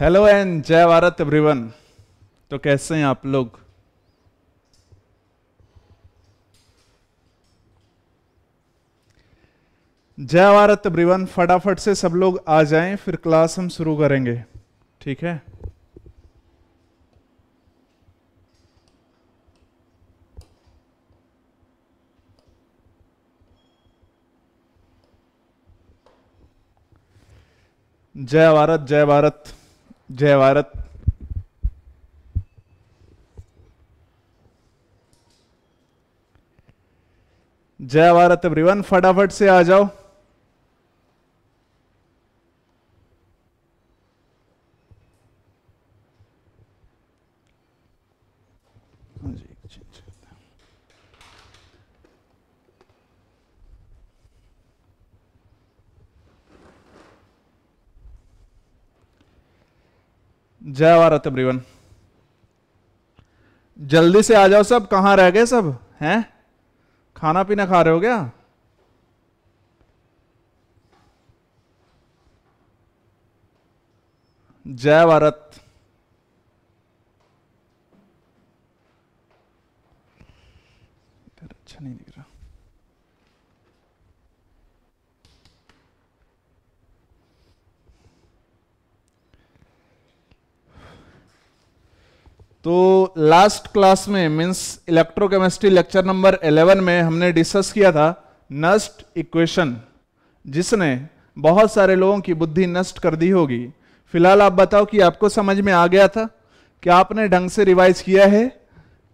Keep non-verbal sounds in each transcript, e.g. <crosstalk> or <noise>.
Hello and जय Bharat everyone तो कैसे हैं आप लोग जय भारत एवरीवन फटाफट से सब लोग आ जाएं फिर क्लास हम शुरू करेंगे ठीक है जय भारत जय भारत जय भारत जय भारत एवरीवन फटाफट से आ जाओ जय भारत एवरीवन जल्दी से आ जाओ सब कहां रह गए सब हैं खाना पीना खा रहे हो क्या जय भारत तो लास्ट क्लास में मीन्स इलेक्ट्रोकेमिस्ट्री लेक्चर नंबर 11 में हमने डिस्कस किया था नस्ट इक्वेशन जिसने बहुत सारे लोगों की बुद्धि नष्ट कर दी होगी फिलहाल आप बताओ कि आपको समझ में आ गया था क्या आपने ढंग से रिवाइज किया है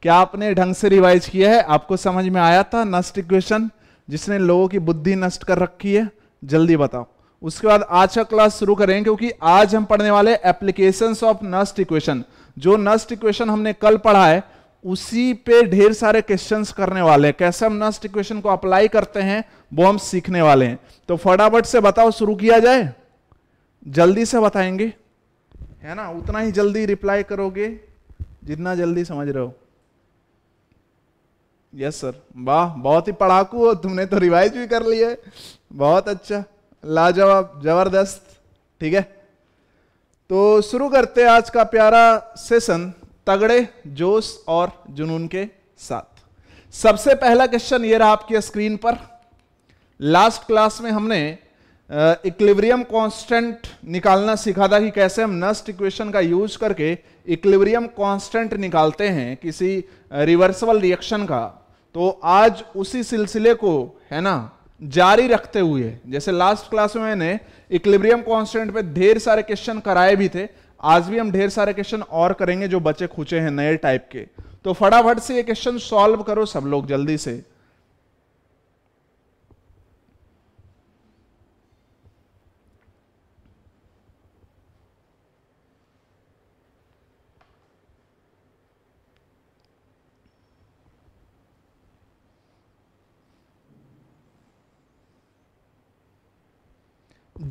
क्या आपने ढंग से रिवाइज किया है आपको समझ में आया था नस्ट इक्वेशन जिसने लोगों की बुद्धि नष्ट कर रखी है जल्दी बताओ उसके बाद आज का क्लास शुरू करें क्योंकि आज हम पढ़ने वाले एप्लीकेशंस ऑफ नस्ट इक्वेशन जो नस्ट इक्वेशन हमने कल पढ़ा है उसी पे ढेर सारे क्वेश्चंस करने वाले हैं कैसे हम नस्ट इक्वेशन को अप्लाई करते हैं वो हम सीखने वाले हैं तो फटाफट से बताओ शुरू किया जाए जल्दी से बताएंगे है ना उतना ही जल्दी रिप्लाई करोगे जितना जल्दी समझ रहे हो यस सर वाह बहुत ही पढ़ाकू हो तुमने तो रिवाइज भी कर लिया है बहुत अच्छा लाजवाब जबरदस्त ठीक है तो शुरू करते हैं आज का प्यारा सेशन तगड़े जोश और जुनून के साथ सबसे पहला क्वेश्चन ये रहा आपकी स्क्रीन पर लास्ट क्लास में हमने इक्लिब्रियम कांस्टेंट निकालना सीखा था कि कैसे हम नस्ट इक्वेशन का यूज करके इक्लिवरियम कांस्टेंट निकालते हैं किसी रिवर्सिबल रिएक्शन का तो आज उसी सिलसिले को है ना जारी रखते हुए जैसे लास्ट क्लास में मैंने इक्लिब्रियम कॉन्स्टेंट पे ढेर सारे क्वेश्चन कराए भी थे आज भी हम ढेर सारे क्वेश्चन और करेंगे जो बचे खुचे हैं नए टाइप के तो फटाफट से ये क्वेश्चन सॉल्व करो सब लोग जल्दी से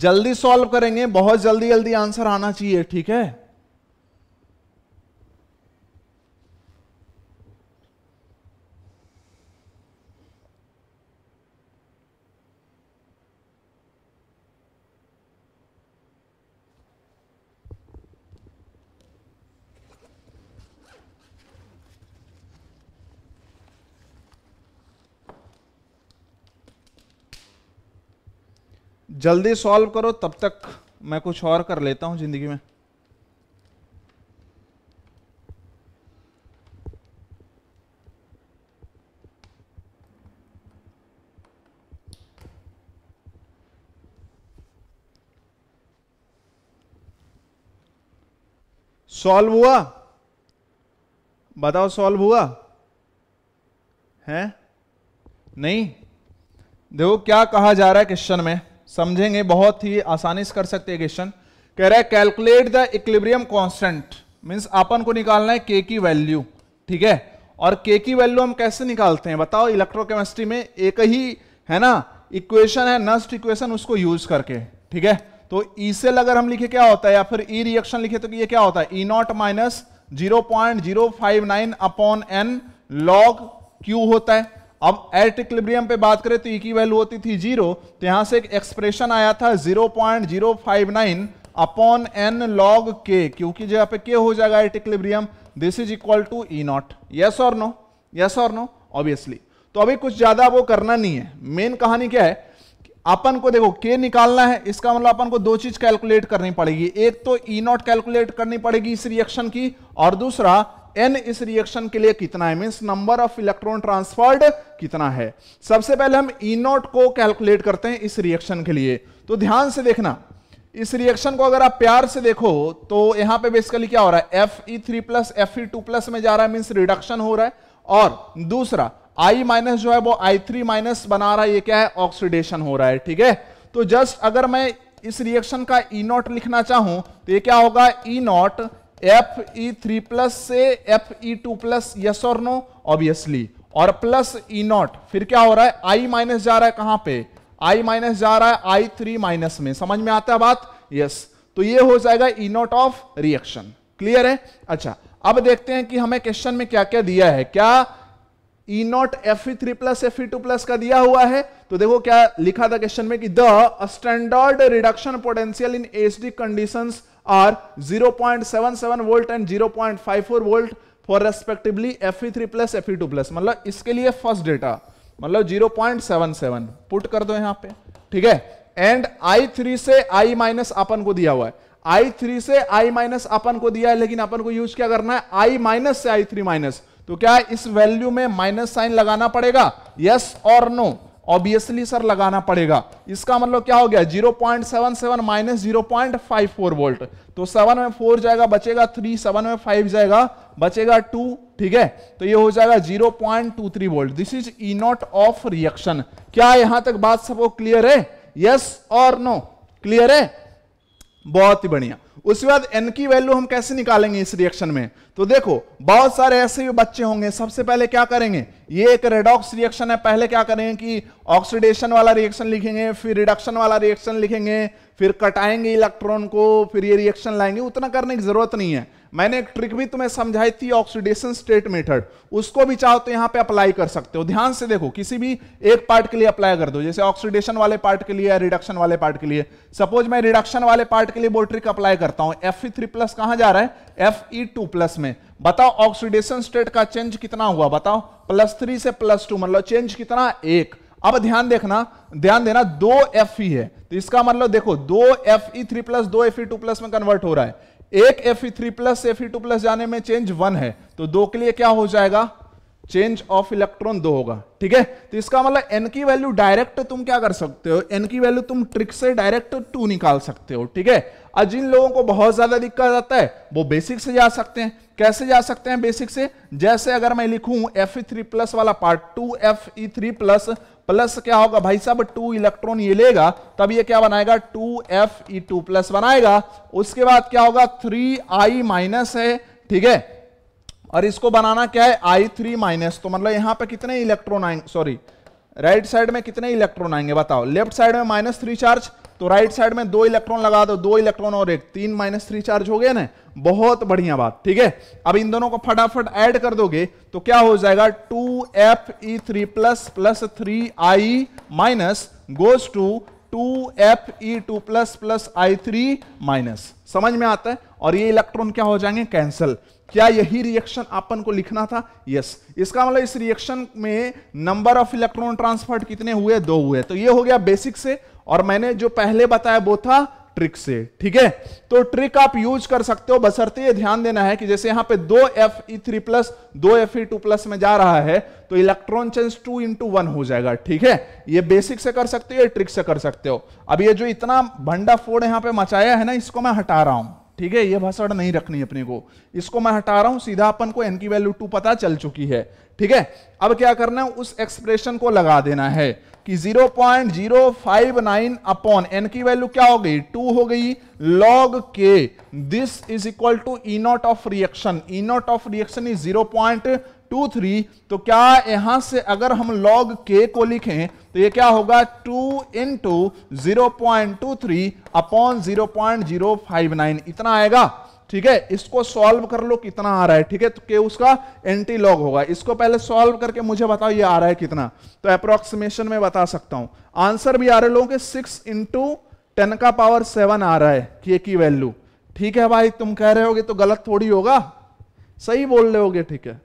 जल्दी सॉल्व करेंगे बहुत जल्दी जल्दी आंसर आना चाहिए ठीक है जल्दी सॉल्व करो तब तक मैं कुछ और कर लेता हूं जिंदगी में सॉल्व हुआ बताओ सॉल्व हुआ है नहीं देखो क्या कहा जा रहा है क्वेश्चन में समझेंगे बहुत ही आसानी से कर सकते हैं क्वेश्चन कह रहा है calculate the equilibrium constant means अपन को निकालना है के की वैल्यू ठीक है और के की वैल्यू हम कैसे निकालते हैं बताओ इलेक्ट्रोकेमिस्ट्री में एक ही है ना इक्वेशन है नस्ट इक्वेशन उसको यूज करके ठीक है तो ई e सेल अगर हम लिखे क्या होता है या फिर ई e रिएक्शन लिखे तो ये क्या होता है E naught minus zero point zero five nine upon n log Q होता है अब एट इक्लिब्रियम पे बात करें तो ई e की वैल्यू होती थी जीरो तो यहां से एक एक्सप्रेशन आया था zero point zero five nine upon n log K क्योंकि जगह पे के हो जाएगा at equilibrium this is equal to E naught yes और नो यस और नो ऑब्वियसली तो अभी कुछ ज्यादा वो करना नहीं है मेन कहानी क्या है अपन को देखो के निकालना है इसका मतलब अपन को दो चीज कैलकुलेट करनी पड़ेगी एक तो ई नॉट कैलकुलेट करनी पड़ेगी इस रिएक्शन की और दूसरा एन इस रिएक्शन के लिए कितना है mean number of electron transferred कितना है सबसे पहले हम ई e नॉट को कैलकुलेट करते हैं इस रिएक्शन के लिए तो ध्यान से देखना इस रिएक्शन को अगर आप प्यार से देखो तो यहां पे बेसिकली क्या हो रहा है F E three plus F E two plus में जा रहा है मीन्स रिडक्शन हो रहा है और दूसरा आई माइनस जो है वो आई थ्री माइनस बना रहा है ये क्या है ऑक्सीडेशन हो रहा है ठीक है तो जस्ट अगर मैं इस रिएक्शन का ई e नॉट लिखना चाहूं तो ये क्या होगा E e naught F E three plus से F E two plus yes और नो ऑब्वियसली और प्लस ई नॉट फिर क्या हो रहा है आई माइनस जा रहा है कहां पे आई माइनस जा रहा है आई थ्री माइनस में समझ में आता है बात यस yes. तो ये हो जाएगा E not of reaction clear है अच्छा अब देखते हैं कि हमें क्वेश्चन में क्या क्या दिया है क्या E naught F E three plus F E two plus का दिया हुआ है तो देखो क्या लिखा था क्वेश्चन में कि the standard reduction potential in H D conditions are 0.77 volt and 0.54 volt for respectively Fe3 plus Fe2 plus. मतलब इसके लिए first data मतलब 0.77 put कर दो यहाँ पे ठीक है and I3 से I minus अपन को दिया हुआ है I3 से I minus अपन को दिया है लेकिन अपन को use क्या करना है I minus से I3 minus तो क्या इस value में minus sign लगाना पड़ेगा yes or no obviously sir लगाना पड़ेगा इसका मतलब क्या हो गया 0.77 point seven seven minus zero point five four volt तो सेवन में फोर जाएगा बचेगा थ्री सेवन में फाइव जाएगा बचेगा टू ठीक है तो ये हो जाएगा 0.23 point two three volt this is E not of reaction क्या यहां तक बात सबको क्लियर है यस और नो क्लियर है बहुत ही बढ़िया उसके बाद एन की वैल्यू हम कैसे निकालेंगे इस रिएक्शन में तो देखो बहुत सारे ऐसे भी बच्चे होंगे सबसे पहले क्या करेंगे ये एक रेडॉक्स रिएक्शन है पहले क्या करेंगे कि ऑक्सीडेशन वाला रिएक्शन लिखेंगे फिर रिडक्शन वाला रिएक्शन लिखेंगे फिर कटाएंगे इलेक्ट्रॉन को फिर ये रिएक्शन लाएंगे उतना करने की जरूरत नहीं है मैंने एक ट्रिक भी तुम्हें समझाई थी ऑक्सीडेशन स्टेट मेथड उसको भी चाहो तो यहां पे अप्लाई कर सकते हो ध्यान से देखो किसी भी एक पार्ट के लिए अप्लाई कर दो जैसे ऑक्सीडेशन वाले पार्ट के लिए या रिडक्शन वाले पार्ट के लिए सपोज मैं रिडक्शन वाले पार्ट के लिए वो ट्रिक अप्लाई करता हूं एफ थ्री प्लस कहां जा रहा है एफ ई टू प्लस में बताओ ऑक्सीडेशन स्टेट का चेंज कितना हुआ बताओ प्लस थ्री से प्लस टू मतलब चेंज कितना एक अब ध्यान देखना ध्यान देना दो एफ ई है तो इसका मतलब देखो दो एफ ई थ्री प्लस दो एफ ई टू प्लस में कन्वर्ट हो रहा है एक F three plus F E two plus जाने में चेंज वन है तो दो के लिए क्या हो जाएगा चेंज ऑफ इलेक्ट्रॉन दो होगा ठीक है तो इसका मतलब एन की वैल्यू डायरेक्ट तुम क्या कर सकते हो एन की वैल्यू तुम ट्रिक से डायरेक्ट टू निकाल सकते हो ठीक है और जिन लोगों को बहुत ज्यादा दिक्कत आता है वो बेसिक से जा सकते हैं कैसे जा सकते हैं बेसिक से जैसे अगर मैं लिखूं एफ थ्री प्लस वाला part two F E three plus plus क्या होगा भाई साहब टू इलेक्ट्रॉन ये लेगा तब ये क्या बनाएगा two F E two plus बनाएगा उसके बाद क्या होगा थ्री आई माइनस है ठीक है और इसको बनाना क्या है आई थ्री माइनस तो मतलब यहां पे कितने इलेक्ट्रॉन आएंगे सॉरी राइट साइड में कितने इलेक्ट्रॉन आएंगे बताओ लेफ्ट साइड में माइनस थ्री चार्ज तो राइट साइड में दो इलेक्ट्रॉन लगा दो दो इलेक्ट्रॉन और एक तीन माइनस थ्री चार्ज हो गया ना बहुत बढ़िया बात ठीक है अब इन दोनों को फटाफट ऐड कर दोगे तो क्या हो जाएगा two F E three plus plus three I minus goes to two F E two plus plus I three minus समझ में आता है और ये इलेक्ट्रॉन क्या हो जाएंगे कैंसल क्या यही रिएक्शन अपन को लिखना था यस इसका मतलब इस रिएक्शन में नंबर ऑफ इलेक्ट्रॉन ट्रांसफर्ड कितने हुए दो हुए तो ये हो गया बेसिक से और मैंने जो पहले बताया वो था ट्रिक से ठीक है तो ट्रिक आप यूज कर सकते हो बसरते ये ध्यान देना है कि जैसे यहां पे दो एफ ई थ्री प्लस दो एफ ई टू प्लस में जा रहा है तो electron change two into one हो जाएगा ठीक है ये बेसिक से कर सकते हो या ट्रिक से कर सकते हो अब ये जो इतना भंडा फोड़ यहां पे मचाया है ना इसको मैं हटा रहा हूं ठीक है ये भसड़ नहीं रखनी अपने को इसको मैं हटा रहा हूं सीधा अपन को एन की वैल्यू टू पता चल चुकी है ठीक है अब क्या करना है उस एक्सप्रेशन को लगा देना है कि 0.059 अपॉन एन की वैल्यू क्या हो गई टू हो गई log K this is equal to E not of reaction E not of reaction is 0.23 तो क्या यहां से अगर हम लॉग के को लिखें तो ये क्या होगा 2 इंटू जीरो अपॉन 0.059 इतना आएगा ठीक है इसको सॉल्व कर लो कितना आ रहा है ठीक है तो के उसका एंटी लॉग होगा इसको पहले सॉल्व करके मुझे बताओ ये आ रहा है कितना तो अप्रोक्सीमेशन में बता सकता हूं आंसर भी आ रहे लोगों के सिक्स इंटू टेन का पावर सेवन आ रहा है ये की वैल्यू ठीक है भाई तुम कह रहे होगे तो गलत थोड़ी होगा सही बोल रहे होगे ठीक है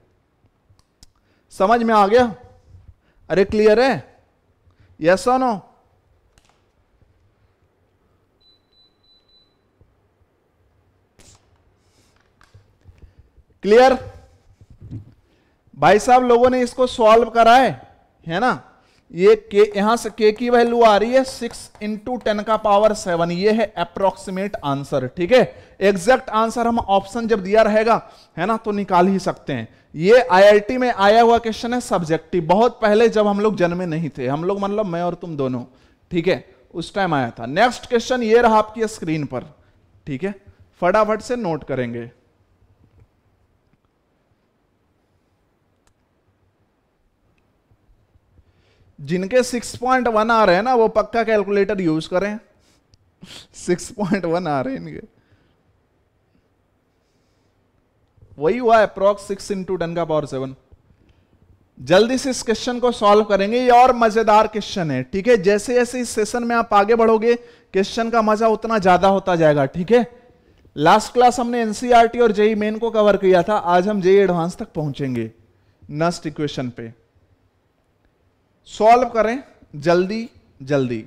समझ में आ गया अरे क्लियर है यस और नो क्लियर भाई साहब लोगों ने इसको सॉल्व करा है है ना ये के यहां से के की वैल्यू आ रही है सिक्स इंटू टेन का पावर सेवन ये है अप्रोक्सीमेट आंसर ठीक है एग्जैक्ट आंसर हम ऑप्शन जब दिया रहेगा है ना तो निकाल ही सकते हैं ये आईआईटी में आया हुआ क्वेश्चन है सब्जेक्टिव बहुत पहले जब हम लोग जन्मे नहीं थे हम लोग मतलब मैं और तुम दोनों ठीक है उस टाइम आया था नेक्स्ट क्वेश्चन ये रहा आपकी स्क्रीन पर ठीक है फटाफट से नोट करेंगे जिनके 6.1 आ रहे हैं ना वो पक्का कैलकुलेटर यूज करें 6.1 आ रहे हैं इनके वही हुआ अप्रोक्स सिक्स इंटू टेन का पावर सेवन जल्दी से इस क्वेश्चन को सॉल्व करेंगे ये और मजेदार क्वेश्चन है ठीक है जैसे जैसे इस सेशन में आप आगे बढ़ोगे क्वेश्चन का मजा उतना ज्यादा होता जाएगा ठीक है लास्ट क्लास हमने एनसीआरटी e और जेई मेन e को कवर किया था आज हम जेई एडवांस e तक पहुंचेंगे नस्ट इक्वेशन पे सॉल्व करें जल्दी जल्दी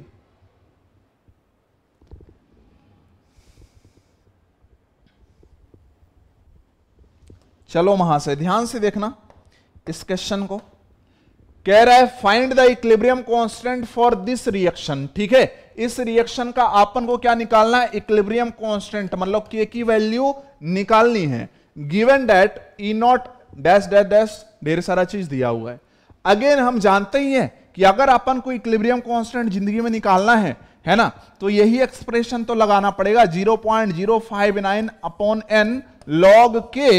चलो वहां से ध्यान से देखना इस क्वेश्चन को कह रहा है find the equilibrium constant for this reaction ठीक है इस रिएक्शन का आपन को क्या निकालना है इक्लिब्रियम कांस्टेंट मतलब के की वैल्यू निकालनी है given that E not dash dash dash ढेर सारा चीज दिया हुआ है अगेन हम जानते ही हैं कि अगर अपन को इक्लिब्रियम कांस्टेंट जिंदगी में निकालना है है ना तो यही एक्सप्रेशन तो लगाना पड़ेगा 0.059 upon n log K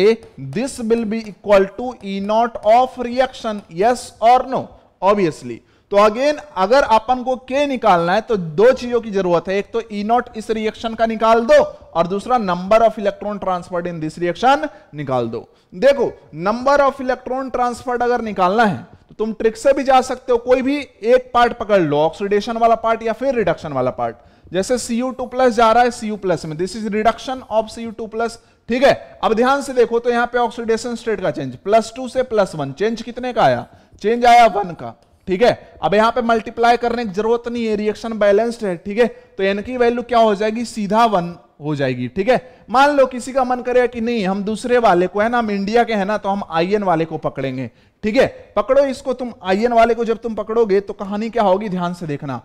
this will be equal to E not of reaction yes और नो ऑब्वियसली तो अगेन अगर अपन को के निकालना है तो दो चीजों की जरूरत है एक तो ई e नॉट इस रिएक्शन का निकाल दो और दूसरा number of electron transferred in this reaction निकाल दो देखो नंबर ऑफ इलेक्ट्रॉन ट्रांसफर्ड अगर निकालना है तुम ट्रिक से भी जा सकते हो कोई भी एक पार्ट पकड़ लो ऑक्सीडेशन वाला पार्ट या फिर रिडक्शन वाला पार्ट जैसे सीयू टू प्लस जा रहा है सीयू प्लस में this is reduction of CU two plus ठीक है अब ध्यान से देखो तो यहां पे ऑक्सीडेशन स्टेट का चेंज प्लस टू से प्लस वन चेंज कितने का आया चेंज आया वन का ठीक है अब यहां पे मल्टीप्लाई करने की जरूरत नहीं है रिएक्शन बैलेंस्ड है ठीक है तो एन की वैल्यू क्या हो जाएगी सीधा वन हो जाएगी ठीक है मान लो किसी का मन करे कि नहीं हम दूसरे वाले को है ना हम इंडिया के है ना तो हम आई वाले को पकड़ेंगे ठीक है पकड़ो इसको तुम आई वाले को जब तुम पकड़ोगे तो कहानी क्या होगी ध्यान से देखना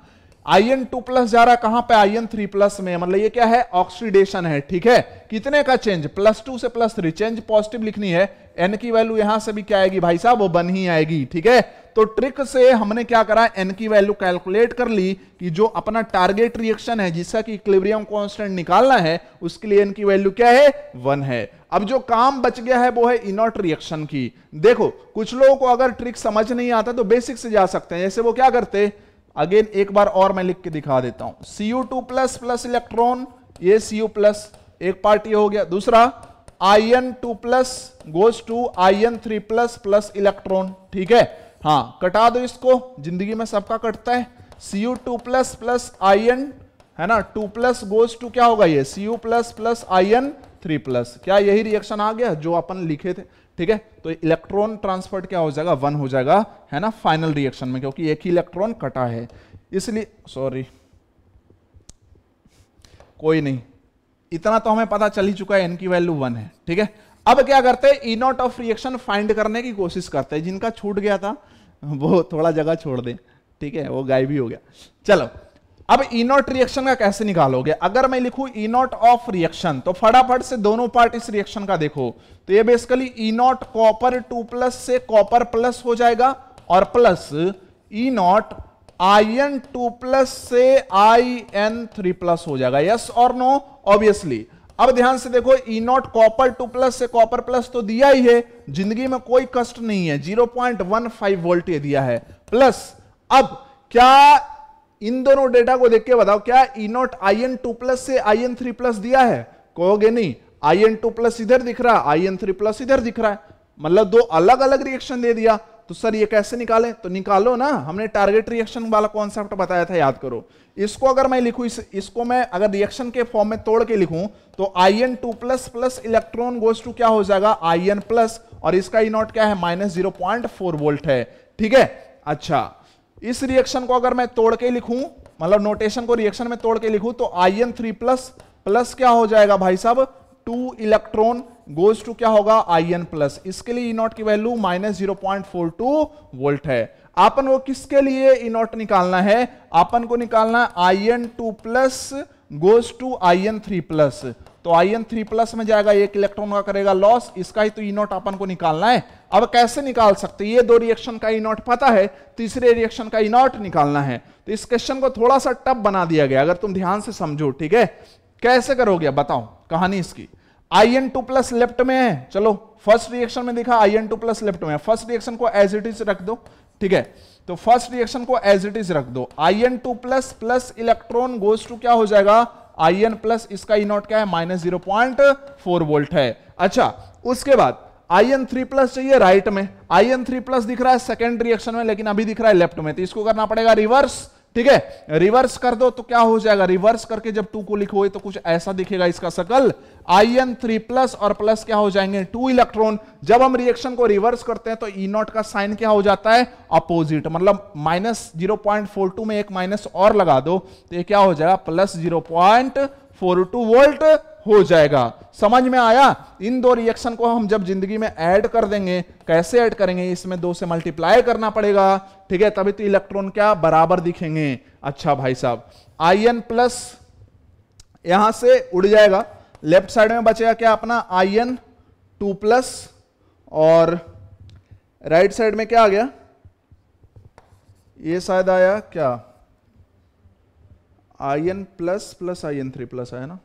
आई एन टू प्लस जा रहा कहां पे एन थ्री प्लस में मतलब ये क्या है ऑक्सीडेशन है ठीक है कितने का चेंज प्लस टू से प्लस थ्री चेंज पॉजिटिव लिखनी है एन की वैल्यू यहां से भी क्या आएगी भाई साहब वो बन ही आएगी ठीक है तो ट्रिक से हमने क्या करा एन की वैल्यू कैलकुलेट कर ली कि जो अपना टारगेट रिएक्शन है जिसका कि इक्लेबरियम कॉन्स्टेंट निकालना है उसके लिए एन की वैल्यू क्या है वन है अब जो काम बच गया है वो है इनॉट रिएक्शन की देखो कुछ लोगों को अगर ट्रिक समझ नहीं आता तो बेसिक से जा सकते हैं जैसे वो क्या करते अगेन एक बार और मैं लिख के दिखा देता हूं U two plus plus electron ये यू प्लस एक पार्ट ये हो गया दूसरा I N two plus goes to I N three plus plus electron ठीक है हाँ कटा दो इसको जिंदगी में सबका कटता है CU two plus plus I N है ना टू प्लस गोज टू क्या होगा ये CU plus plus I N three plus क्या यही रिएक्शन आ गया जो अपन लिखे थे ठीक है तो इलेक्ट्रॉन ट्रांसफर क्या हो जाएगा वन हो जाएगा है ना फाइनल रिएक्शन में क्योंकि एक ही इलेक्ट्रॉन कटा है इसलिए सॉरी कोई नहीं इतना तो हमें पता चल ही चुका है एन की वैल्यू वन है ठीक है अब क्या करते हैं E not of reaction find करने की कोशिश करते हैं जिनका छूट गया था वो थोड़ा जगह छोड़ दें ठीक है वो गायब भी हो गया चलो अब नॉट रिएक्शन का कैसे निकालोगे अगर मैं लिखूं नॉट ऑफ रिएक्शन तो फटाफट से दोनों पार्ट इस रिएक्शन का देखो तो ये basically not copper two plus से कॉपर प्लस हो जाएगा और plus I N two plus से आई एन थ्री प्लस हो जाएगा यस और नो ऑब्वियसली अब ध्यान से देखो नॉट कॉपर टू प्लस से कॉपर प्लस तो दिया ही है जिंदगी में कोई कष्ट नहीं है जीरो पॉइंट फाइव वोल्ट दिया है प्लस अब क्या इन दोनों डेटा को देख के बताओ क्या E not I N two plus से आई एन थ्री प्लस दिया है कहोगे नहीं आई एन टू प्लस इधर दिख रहा है आई एन थ्री प्लस इधर दिख रहा है मतलब दो अलग अलग रिएक्शन दे दिया तो सर ये कैसे निकाले तो निकालो ना हमने टारगेट रिएक्शन वाला कॉन्सेप्ट बताया था याद करो इसको अगर मैं लिखूं इस, इसको मैं अगर रिएक्शन के फॉर्म में तोड़ के लिखूं तो I N two plus plus electron goes to क्या हो जाएगा आई एन प्लस और इसका ई e नॉट क्या है minus zero point four volt है ठीक है अच्छा इस रिएक्शन को अगर मैं तोड़ के लिखूं मतलब नोटेशन को रिएक्शन में तोड़ के लिखूं तो I N three plus plus क्या हो जाएगा भाई साहब टू इलेक्ट्रॉन गोज टू क्या होगा आई एन प्लस इसके लिए इनोट की value minus zero point four two volt है आपन को किसके लिए इनोट निकालना है आपन को निकालना है I N two plus goes to I N three plus तो आई एन थ्री प्लस में जाएगा एक इलेक्ट्रॉन का करेगा लॉस इसका ही तो इनोट आपन को निकालना है अब कैसे निकाल सकते ये दो रिएक्शन का इनॉट पता है तीसरे रिएक्शन का इनॉट निकालना है तो इस क्वेश्चन को थोड़ा सा टफ बना दिया गया अगर तुम ध्यान से समझो ठीक है कैसे करोगे बताओ कहानी इसकी I N two plus left में है चलो फर्स्ट रिएक्शन में देखा I N two plus left में फर्स्ट रिएक्शन को एज इट इज रख दो ठीक है तो फर्स्ट रिएक्शन को एज इट इज रख दो I N two plus plus electron goes to क्या हो जाएगा आई एन प्लस इसका इनोट क्या है minus zero point four volt है अच्छा उसके बाद एन थ्री प्लस चाहिए राइट में आई एन थ्री प्लस दिख रहा है सेकेंड रिएक्शन में लेकिन अभी दिख रहा है लेफ्ट में तो इसको करना पड़ेगा रिवर्स ठीक है रिवर्स कर दो तो क्या हो जाएगा रिवर्स करके जब टू को लिखोगे तो कुछ ऐसा दिखेगा इसका सकल एन थ्री प्लस और प्लस क्या हो जाएंगे टू इलेक्ट्रॉन जब हम रिएक्शन को रिवर्स करते हैं तो ई e नॉट का साइन क्या हो जाता है अपोजिट मतलब minus zero point four two में एक माइनस और लगा दो तो ये क्या हो जाएगा plus zero point four two volt हो जाएगा समझ में आया इन दो रिएक्शन को हम जब जिंदगी में ऐड कर देंगे कैसे ऐड करेंगे इसमें दो से मल्टीप्लाई करना पड़ेगा ठीक है तभी तो इलेक्ट्रॉन क्या बराबर दिखेंगे अच्छा भाई साहब एन प्लस यहां से उड़ जाएगा लेफ्ट साइड में बचेगा क्या अपना एन टू प्लस और राइट साइड में क्या आ गया ये शायद आया क्या N plus plus N three plus आया ना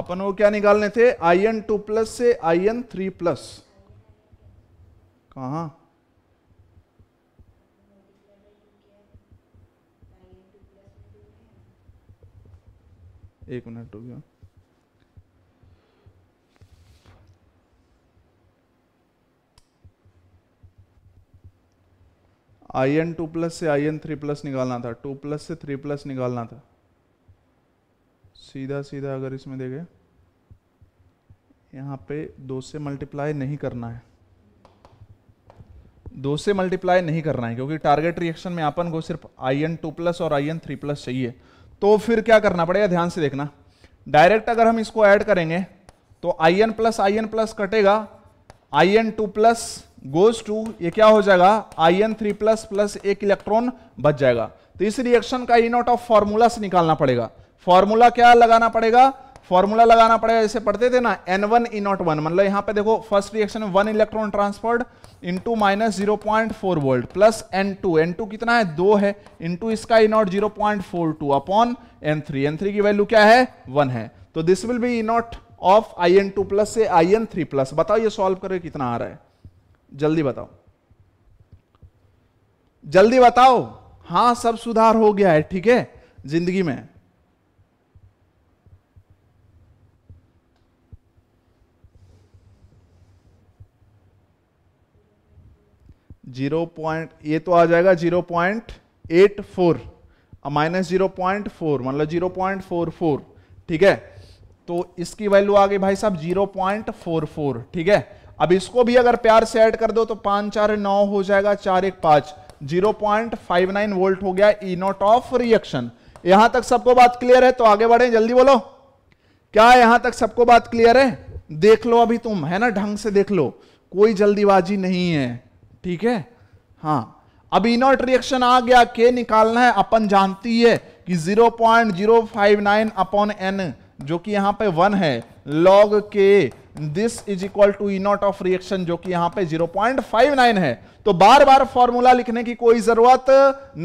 अपन को क्या निकालने थे आई एन टू प्लस से आई एन थ्री प्लस कहा एक मिनट हो गया आई एन टू प्लस से आई एन थ्री प्लस निकालना था टू प्लस से थ्री प्लस निकालना था सीधा सीधा अगर इसमें देखें यहाँ पे दो से मल्टीप्लाई नहीं करना है दो से मल्टीप्लाई नहीं करना है क्योंकि टारगेट रिएक्शन में अपन को सिर्फ आई एन टू प्लस और आई एन थ्री प्लस चाहिए तो फिर क्या करना पड़ेगा ध्यान से देखना डायरेक्ट अगर हम इसको ऐड करेंगे तो I N plus I N plus कटेगा I N two plus goes to ये क्या हो जाएगा I N three plus plus एक इलेक्ट्रॉन बच जाएगा तो इस रिएक्शन का इनोट ऑफ फॉर्मूला से निकालना पड़ेगा फॉर्मूला क्या लगाना पड़ेगा फॉर्मूला लगाना पड़ेगा जैसे पढ़ते थे ना n one E not one मतलब यहां पे देखो फर्स्ट रिएक्शन में one electron transferred into minus zero point four volt plus n two n two कितना है दो है इंटू इसका E not zero point four two upon n three n three की वैल्यू क्या है वन है तो this will be E not of I N two plus से आई एन थ्री प्लस बताओ ये सॉल्व करके कितना आ रहा है जल्दी बताओ जल्दी बताओ हाँ सब सुधार हो गया है ठीक है जिंदगी में जीरो पॉइंट ये तो आ जाएगा zero point eight four minus zero point four मतलब जीरो पॉइंट फोर फोर ठीक है तो इसकी वैल्यू आ गई भाई साहब जीरो पॉइंट फोर फोर ठीक है अब इसको भी अगर प्यार से ऐड कर दो तो पांच चार नौ हो जाएगा चार एक पांच zero point five nine volt हो गया ई नॉट ऑफ रिएक्शन यहां तक सबको बात क्लियर है तो आगे बढ़े जल्दी बोलो क्या यहां तक सबको बात क्लियर है देख लो अभी तुम है ना ढंग से देख लो कोई जल्दीबाजी नहीं है ठीक है हाँ अब इनॉट रिएक्शन आ गया के निकालना है अपन जानती है कि 0.059 अपॉन एन जो कि यहां पे वन है log K this is equal to E not of reaction जो कि यहां पे 0.59 है तो बार बार फॉर्मूला लिखने की कोई जरूरत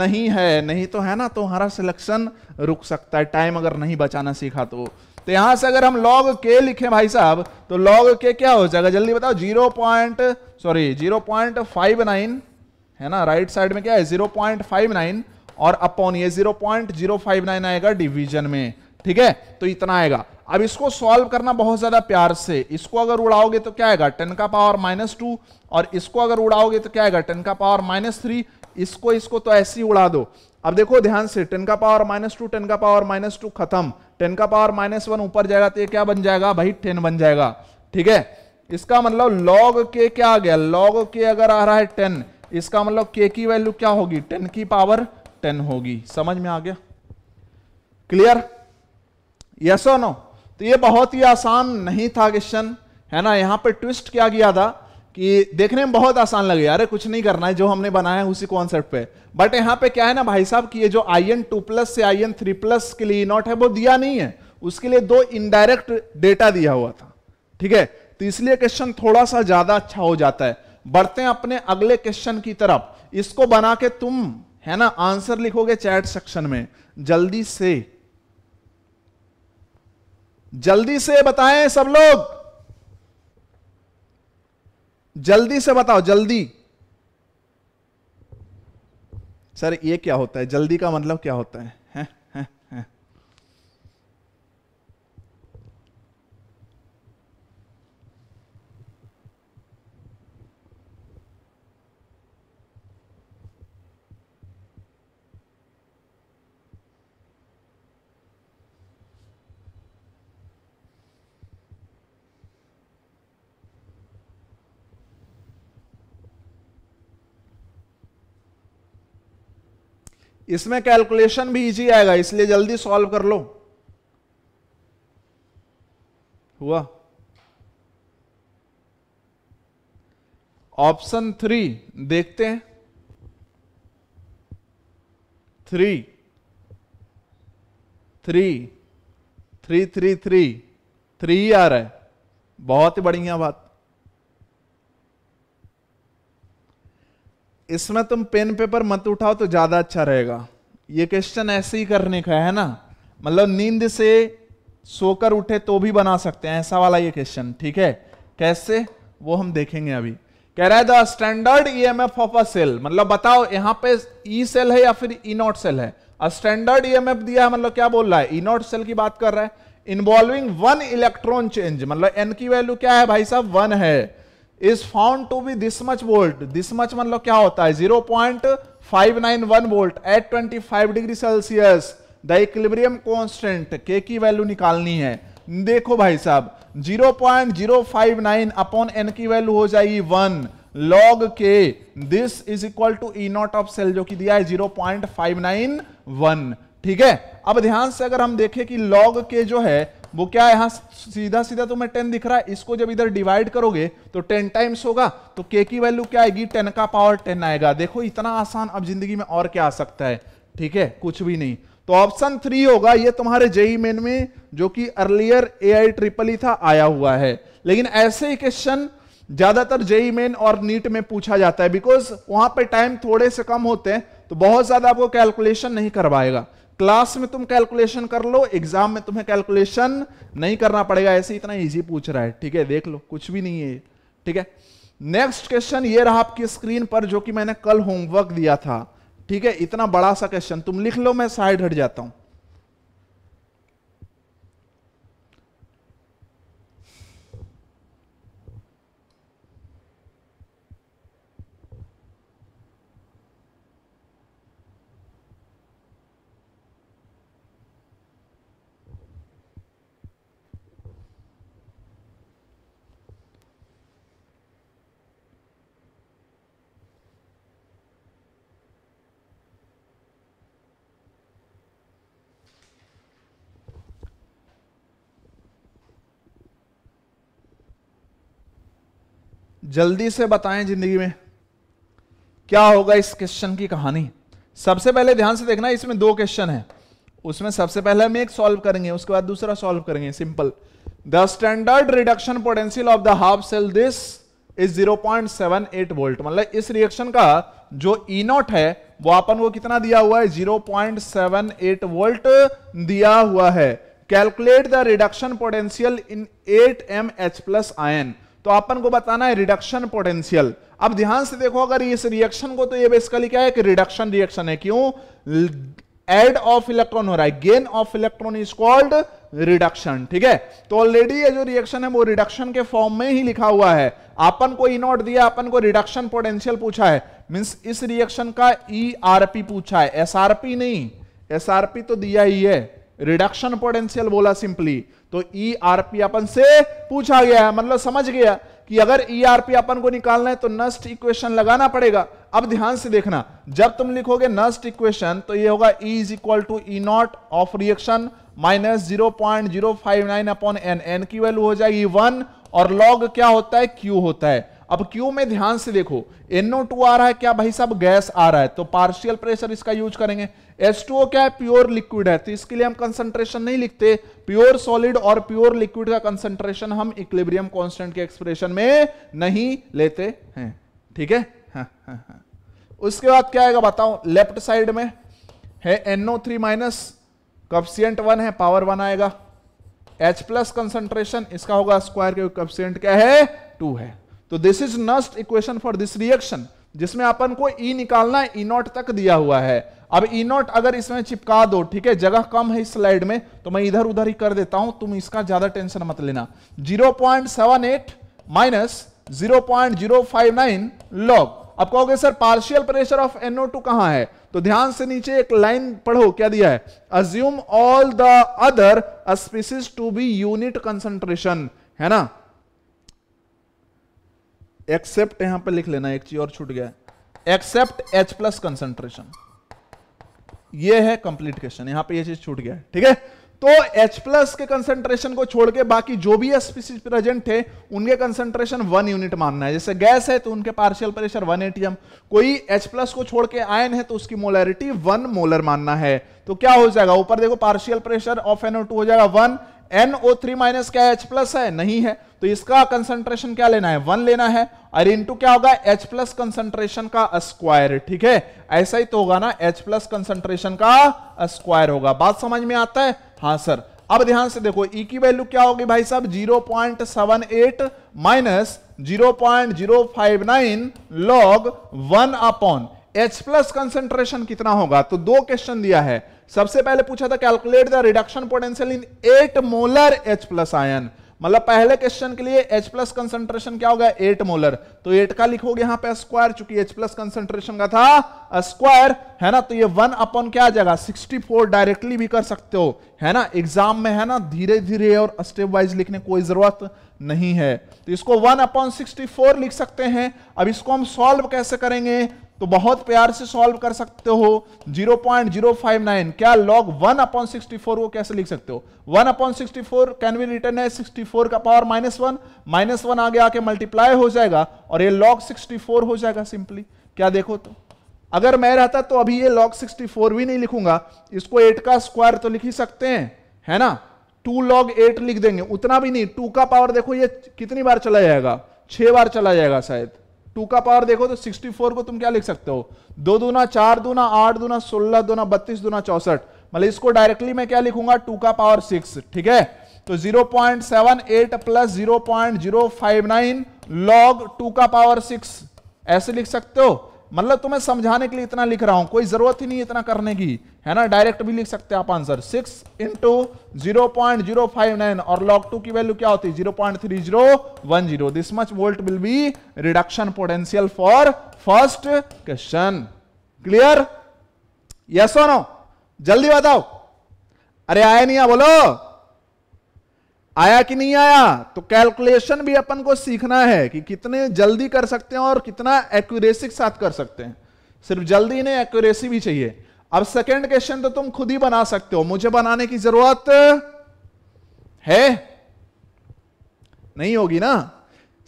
नहीं है नहीं तो है ना तुम्हारा सिलेक्शन रुक सकता है टाइम अगर नहीं बचाना सीखा तो तो यहां से अगर हम लॉग के लिखें भाई साहब तो लॉग के क्या हो जाएगा जल्दी बताओ zero point sorry zero point five nine है ना राइट साइड में क्या है जीरो पॉइंट फाइव नाइन और अपॉन ये zero point zero five nine आएगा डिवीजन में ठीक है तो इतना आएगा अब इसको सॉल्व करना बहुत ज्यादा प्यार से इसको अगर उड़ाओगे तो क्या आएगा टेन का पावर माइनस टू और इसको अगर उड़ाओगे तो क्या आएगा टेन का पावर माइनस थ्री इसको इसको तो ऐसे ही उड़ा दो अब देखो ध्यान से टेन का पावर माइनस टू टेन का पावर माइनस टू खत्म टेन का पावर माइनस वन ऊपर जाएगा तो ये क्या बन जाएगा भाई टेन बन जाएगा ठीक है इसका मतलब लॉग के क्या आ गया लॉग के अगर आ रहा है टेन इसका मतलब के की वैल्यू क्या होगी टेन की पावर टेन होगी समझ में आ गया क्लियर यस और नो तो ये बहुत ही आसान नहीं था क्वेश्चन है ना यहां पर ट्विस्ट क्या किया था कि देखने में बहुत आसान लगे अरे कुछ नहीं करना है जो हमने बनाया है उसी कॉन्सेप्ट पे बट यहां पे क्या है ना भाई साहब कि ये जो आई एन टू प्लस से आई एन थ्री प्लस के लिए नॉट है वो दिया नहीं है उसके लिए दो इनडायरेक्ट डेटा दिया हुआ था ठीक है तो इसलिए क्वेश्चन थोड़ा सा ज्यादा अच्छा हो जाता है बढ़ते हैं अपने अगले क्वेश्चन की तरफ इसको बना के तुम है ना आंसर लिखोगे चैट सेक्शन में जल्दी से जल्दी से बताएं सब लोग जल्दी से बताओ जल्दी सर ये क्या होता है जल्दी का मतलब क्या होता है इसमें कैलकुलेशन भी इजी आएगा इसलिए जल्दी सॉल्व कर लो हुआ ऑप्शन थ्री देखते हैं three three three three three three आ रहा है बहुत ही बढ़िया बात इसमें तुम पेन पेपर मत उठाओ तो ज़्यादा अच्छा रहेगा ये क्वेश्चन ऐसे ही करने का है ना मतलब नींद से सोकर उठे तो भी बना सकते हैं ऐसा वाला ये क्वेश्चन ठीक है कैसे वो हम देखेंगे अभी कह रहा है the standard F of a cell मतलब बताओ यहाँ पे ई e सेल है या फिर ई नॉट सेल है स्टैंडर्ड ईएमएफ e दिया है मतलब क्या बोल रहा है ई नॉट सेल की बात कर रहा है इन्वॉल्विंग वन इलेक्ट्रॉन चेंज मतलब एन की वैल्यू क्या है भाई साहब वन है is found to be this much volt this much मतलब क्या होता है one volt at five degree Celsius the equilibrium constant K की वैल्यू निकालनी है देखो भाई साहब zero point nine upon n की वैल्यू हो जाएगी one log K this is equal to E not of cell जो कि दिया है zero point five nine one ठीक है अब ध्यान से अगर हम देखें कि लॉग के जो है वो क्या यहां यहाँ सीधा सीधा तुम्हें तो टेन दिख रहा है इसको जब इधर डिवाइड करोगे तो टेन टाइम्स होगा तो के की वैल्यू क्या आएगी टेन का पावर टेन आएगा देखो इतना आसान अब जिंदगी में और क्या आ सकता है ठीक है कुछ भी नहीं तो ऑप्शन थ्री होगा ये तुम्हारे जेई मेन e में जो कि earlier A I triple E था आया हुआ है लेकिन ऐसे ही क्वेश्चन ज्यादातर जेई मेन e और नीट में पूछा जाता है बिकॉज वहां पे टाइम थोड़े से कम होते हैं तो बहुत ज्यादा आपको कैलकुलेशन नहीं करवाएगा क्लास में तुम कैलकुलेशन कर लो एग्जाम में तुम्हें कैलकुलेशन नहीं करना पड़ेगा ऐसे इतना इजी पूछ रहा है ठीक है देख लो कुछ भी नहीं है ठीक है नेक्स्ट क्वेश्चन ये रहा आपकी स्क्रीन पर जो कि मैंने कल होमवर्क दिया था ठीक है इतना बड़ा सा क्वेश्चन तुम लिख लो मैं साइड हट जाता हूं जल्दी से बताएं जिंदगी में क्या होगा इस क्वेश्चन की कहानी सबसे पहले ध्यान से देखना इसमें दो क्वेश्चन है उसमें सबसे पहले हम एक सॉल्व करेंगे उसके बाद दूसरा सॉल्व करेंगे simple the standard reduction potential of the half cell this is 0.78 volt मतलब इस रिएक्शन का जो ई e नॉट है वो अपन को कितना दिया हुआ है 0.78 वोल्ट दिया हुआ है calculate the reduction potential in 8 M H plus ion तो अपन को बताना है रिडक्शन पोटेंशियल अब ध्यान से देखो अगर इस रिएक्शन को तो ये बेसिकली क्या है कि रिडक्शन रिएक्शन है क्यों एड ऑफ इलेक्ट्रॉन हो रहा है gain of electron is called reduction ठीक है तो ऑलरेडी ये जो रिएक्शन है वो रिडक्शन के फॉर्म में ही लिखा हुआ है अपन को ई नॉट दिया अपन को रिडक्शन पोटेंशियल पूछा है मींस इस रिएक्शन का ई आर पी पूछा है एस आर पी नहीं एस आर पी तो दिया ही है रिडक्शन पोटेंशियल बोला सिंपली तो ई e आरपी अपन से पूछा गया है मतलब समझ गया कि अगर ईआरपी e आरपी अपन को निकालना है तो नस्ट इक्वेशन लगाना पड़ेगा अब ध्यान से देखना जब तुम लिखोगे नस्ट इक्वेशन तो ये होगा E is equal to E not of reaction minus zero point zero five nine upon N N की वैल्यू हो जाएगी वन और लॉग क्या होता है क्यू होता है अब क्यों में ध्यान से देखो एनओ टू आ रहा है क्या भाई साहब गैस आ रहा है तो पार्शियल प्रेशर इसका यूज करेंगे एस टू क्या है प्योर लिक्विड है तो इसके लिए हम कंसंट्रेशन नहीं लिखते प्योर सॉलिड और प्योर लिक्विड का कंसंट्रेशन हम इक्लिब्रियम कॉन्स्टेंट के एक्सप्रेशन में नहीं लेते हैं ठीक है हाँ, हाँ, हाँ। उसके बाद क्या आएगा बताओ लेफ्ट साइड में है NO three minus coefficient one है पावर वन आएगा H प्लस कंसंट्रेशन इसका होगा स्क्वायर क्योंकि कप्सियंट क्या है टू है तो this is Nernst equation for this reaction जिसमें अपन को ई e निकालना है e नॉट तक दिया हुआ है अब ई e नॉट अगर इसमें चिपका दो ठीक है जगह कम है इस स्लाइड में तो मैं इधर उधर ही कर देता हूं तुम इसका ज्यादा टेंशन मत लेना 0.78 minus zero zero point five nine log अब कहोगे sir partial pressure of two कहां है तो ध्यान से नीचे एक लाइन पढ़ो क्या दिया है assume all the other species to be unit concentration है ना एक्सेप्ट यहां पर लिख लेना एक चीज और छूट गया एक्सेप्ट एच प्लस कंसेंट्रेशन ये है कंप्लीट क्वेश्चन यहां पे ये चीज छूट गया ठीक है तो H प्लस के कंसेंट्रेशन को छोड़ के बाकी जो भी स्पीसीज प्रेजेंट थे उनके कंसेंट्रेशन वन यूनिट मानना है जैसे गैस है तो उनके पार्शियल प्रेशर वन एटीएम कोई H प्लस को छोड़ के आयन है तो उसकी मोलरिटी वन मोलर मानना है तो क्या हो जाएगा ऊपर देखो partial pressure of NO two हो जाएगा वन थ्री माइनस क्या एच प्लस है नहीं है तो इसका कंसंट्रेशन क्या लेना है वन लेना है और इनटू क्या होगा एच प्लस कंसंट्रेशन का स्क्वायर ठीक है ऐसा ही तो होगा ना एच प्लस कंसंट्रेशन का स्क्वायर होगा बात समझ में आता है हाँ सर अब ध्यान से देखो E की वैल्यू क्या होगी भाई साहब zero point seven eight minus zero zero point five nine log one upon H plus concentration कितना होगा तो दो क्वेश्चन दिया है सबसे पहले पूछा था calculate the reduction potential in eight molar H plus ion मतलब पहले क्वेश्चन के लिए H प्लस कंसेंट्रेशन क्या होगा 8 मोलर तो 8 का लिखोगे यहां पे स्क्वायर चूंकि H प्लस कंसेंट्रेशन का था स्क्वायर है ना तो ये वन अपॉन क्या आ जाएगा 64 डायरेक्टली भी कर सकते हो है ना एग्जाम में है ना धीरे धीरे और स्टेप वाइज लिखने कोई जरूरत नहीं है तो इसको वन अपॉन सिक्सटी लिख सकते हैं अब इसको हम सॉल्व कैसे करेंगे तो बहुत प्यार से सॉल्व कर सकते हो 0.059 क्या लॉग 1 अपॉन सिक्सटी को कैसे लिख सकते हो 1 upon sixty can be written है 64 का power minus one minus one आगे आके मल्टीप्लाई हो जाएगा और ये लॉग 64 हो जाएगा सिंपली क्या देखो तो अगर मैं रहता तो अभी ये लॉग 64 भी नहीं लिखूंगा इसको 8 का स्क्वायर तो लिख ही सकते हैं है ना टू लॉग एट लिख देंगे उतना भी नहीं टू का पावर देखो ये कितनी बार चला जाएगा छह बार चला जाएगा शायद टू का पावर देखो तो 64 को तुम क्या लिख सकते हो दो दूना चार दूना आठ दूना सोलह दूना बत्तीस दूना चौसठ मतलब इसको डायरेक्टली मैं क्या लिखूंगा टू का पावर सिक्स ठीक है तो 0.78 प्लस नाइन लॉग टू का पावर सिक्स ऐसे लिख सकते हो मतलब तुम्हें समझाने के लिए इतना लिख रहा हूं कोई जरूरत ही नहीं इतना करने की है ना डायरेक्ट भी लिख सकते हैं आप answer six into zero point zero five nine और लॉग टू की वैल्यू क्या होती है zero point three zero one zero this much volt will be reduction potential for first question clear yes और नो जल्दी बताओ अरे आया नहीं बोलो आया कि नहीं आया तो कैलकुलेशन भी अपन को सीखना है कि कितने जल्दी कर सकते हैं और कितना एक्यूरेसी के साथ कर सकते हैं सिर्फ जल्दी नहीं एक्यूरेसी भी चाहिए अब सेकेंड क्वेश्चन तो तुम खुद ही बना सकते हो मुझे बनाने की जरूरत है नहीं होगी ना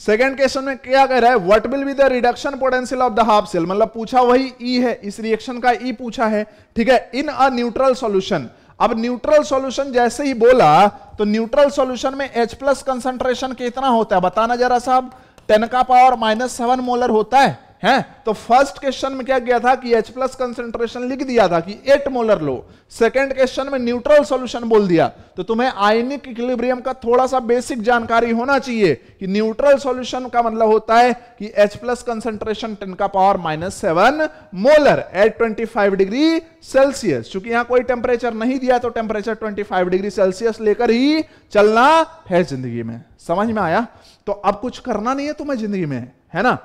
सेकेंड क्वेश्चन में क्या कह रहा है what will be the reduction potential of the half cell मतलब पूछा वही ई e है इस रिएक्शन का ई e पूछा है ठीक है इन अ न्यूट्रल सॉल्यूशन अब न्यूट्रल सॉल्यूशन जैसे ही बोला तो न्यूट्रल सॉल्यूशन में H प्लस कंसंट्रेशन कितना होता है बताना जरा साहब टेन का पावर माइनस सेवन मोलर होता है है तो फर्स्ट क्वेश्चन में क्या गया था कि H प्लस कंसेंट्रेशन लिख दिया था कि 8 मोलर लो सेकंड क्वेश्चन में न्यूट्रल सॉल्यूशन बोल दिया तो तुम्हें आयनिक इक्विलिब्रियम का थोड़ा सा बेसिक जानकारी होना चाहिए कि न्यूट्रल सॉल्यूशन का मतलब होता है कि H प्लस कंसेंट्रेशन टेन का power minus seven molar at twenty degree Celsius चूंकि यहां कोई टेम्परेचर नहीं दिया तो टेम्परेचर ट्वेंटी डिग्री सेल्सियस लेकर ही चलना है जिंदगी में समझ में आया तो अब कुछ करना नहीं है तुम्हें जिंदगी में है ना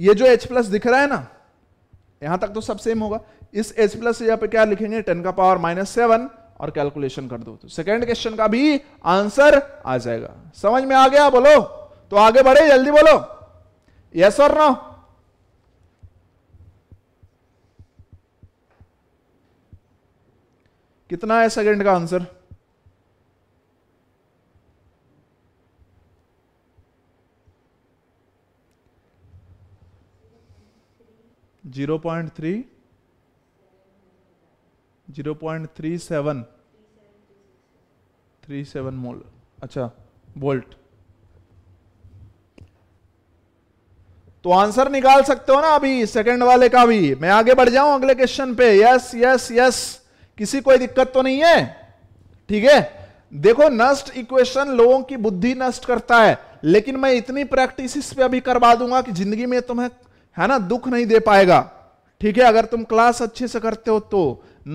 ये जो H प्लस दिख रहा है ना यहां तक तो सब सेम होगा इस H प्लस यहाँ पे क्या लिखेंगे टेन का पावर माइनस सेवन और कैलकुलेशन कर दो तो सेकेंड क्वेश्चन का भी आंसर आ जाएगा समझ में आ गया बोलो तो आगे बढ़े जल्दी बोलो यस और नो कितना है सेकेंड का answer zero point three zero point three seven three seven mole अच्छा वोल्ट तो आंसर निकाल सकते हो ना अभी सेकंड वाले का भी मैं आगे बढ़ जाऊं अगले क्वेश्चन पे यस यस यस किसी कोई दिक्कत तो नहीं है ठीक है देखो नष्ट इक्वेशन लोगों की बुद्धि नष्ट करता है लेकिन मैं इतनी प्रैक्टिस पे अभी करवा दूंगा कि जिंदगी में तुम्हें है ना दुख नहीं दे पाएगा ठीक है अगर तुम क्लास अच्छे से करते हो तो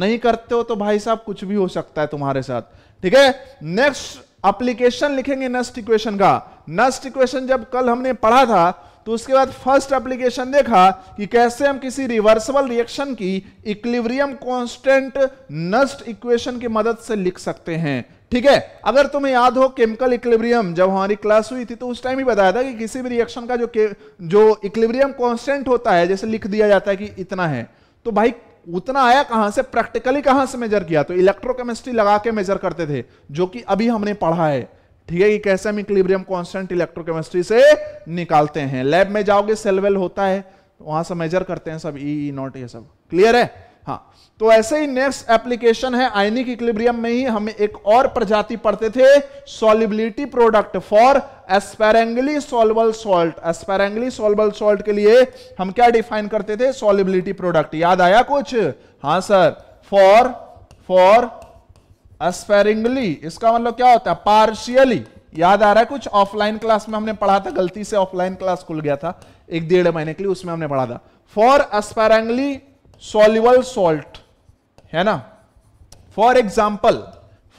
नहीं करते हो तो भाई साहब कुछ भी हो सकता है तुम्हारे साथ ठीक है नेक्स्ट अप्लीकेशन लिखेंगे नस्ट इक्वेशन का नस्ट इक्वेशन जब कल हमने पढ़ा था तो उसके बाद फर्स्ट एप्लीकेशन देखा कि कैसे हम किसी रिवर्सिबल रिएक्शन की इक्लिवरियम कांस्टेंट नस्ट इक्वेशन की मदद से लिख सकते हैं ठीक है अगर तुम्हें याद हो केमिकल इक्लिब्रियम जब हमारी क्लास हुई थी तो उस टाइम ही बताया था कि किसी भी रिएक्शन का जो जो इक्लिब्रियम कांस्टेंट होता है जैसे लिख दिया जाता है कि इतना है तो भाई उतना आया कहां से प्रैक्टिकली कहां से मेजर किया तो इलेक्ट्रोकेमिस्ट्री लगा के मेजर करते थे जो कि अभी हमने पढ़ा है ठीक है कि कैसे हम इक्लिब्रियम कॉन्स्टेंट इलेक्ट्रोकेमिस्ट्री से निकालते हैं लैब में जाओगे सेलवेल होता है तो वहां से मेजर करते हैं सब E e, naught e, e, ये सब क्लियर है हाँ तो ऐसे ही नेक्स्ट एप्लीकेशन है आयनिक इक्लिब्रियम में ही हम एक और प्रजाति पढ़ते थे solubility product for sparingly soluble salt sparingly soluble salt के लिए हम क्या डिफाइन करते थे सॉलिबिलिटी प्रोडक्ट याद आया कुछ हाँ सर फॉर फॉर एस्पेरेंगली इसका मतलब क्या होता है पार्शियली याद आ रहा है कुछ ऑफलाइन क्लास में हमने पढ़ा था गलती से ऑफलाइन क्लास खुल गया था एक डेढ़ महीने के लिए उसमें हमने पढ़ा था फॉर एस्पेरेंगली सोल्यूबल सॉल्ट है ना for example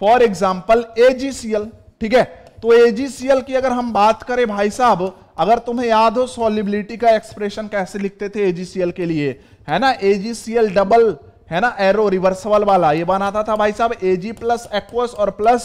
for example AgCl ठीक है तो एजीसीएल की अगर हम बात करें भाई साहब अगर तुम्हें याद हो सॉलिबिलिटी का एक्सप्रेशन कैसे लिखते थे एजीसीएल के लिए है ना एजीसीएल डबल है ना एरो रिवर्सबल वाला ये बनाता था भाई साहब एजी प्लस एक्वस और प्लस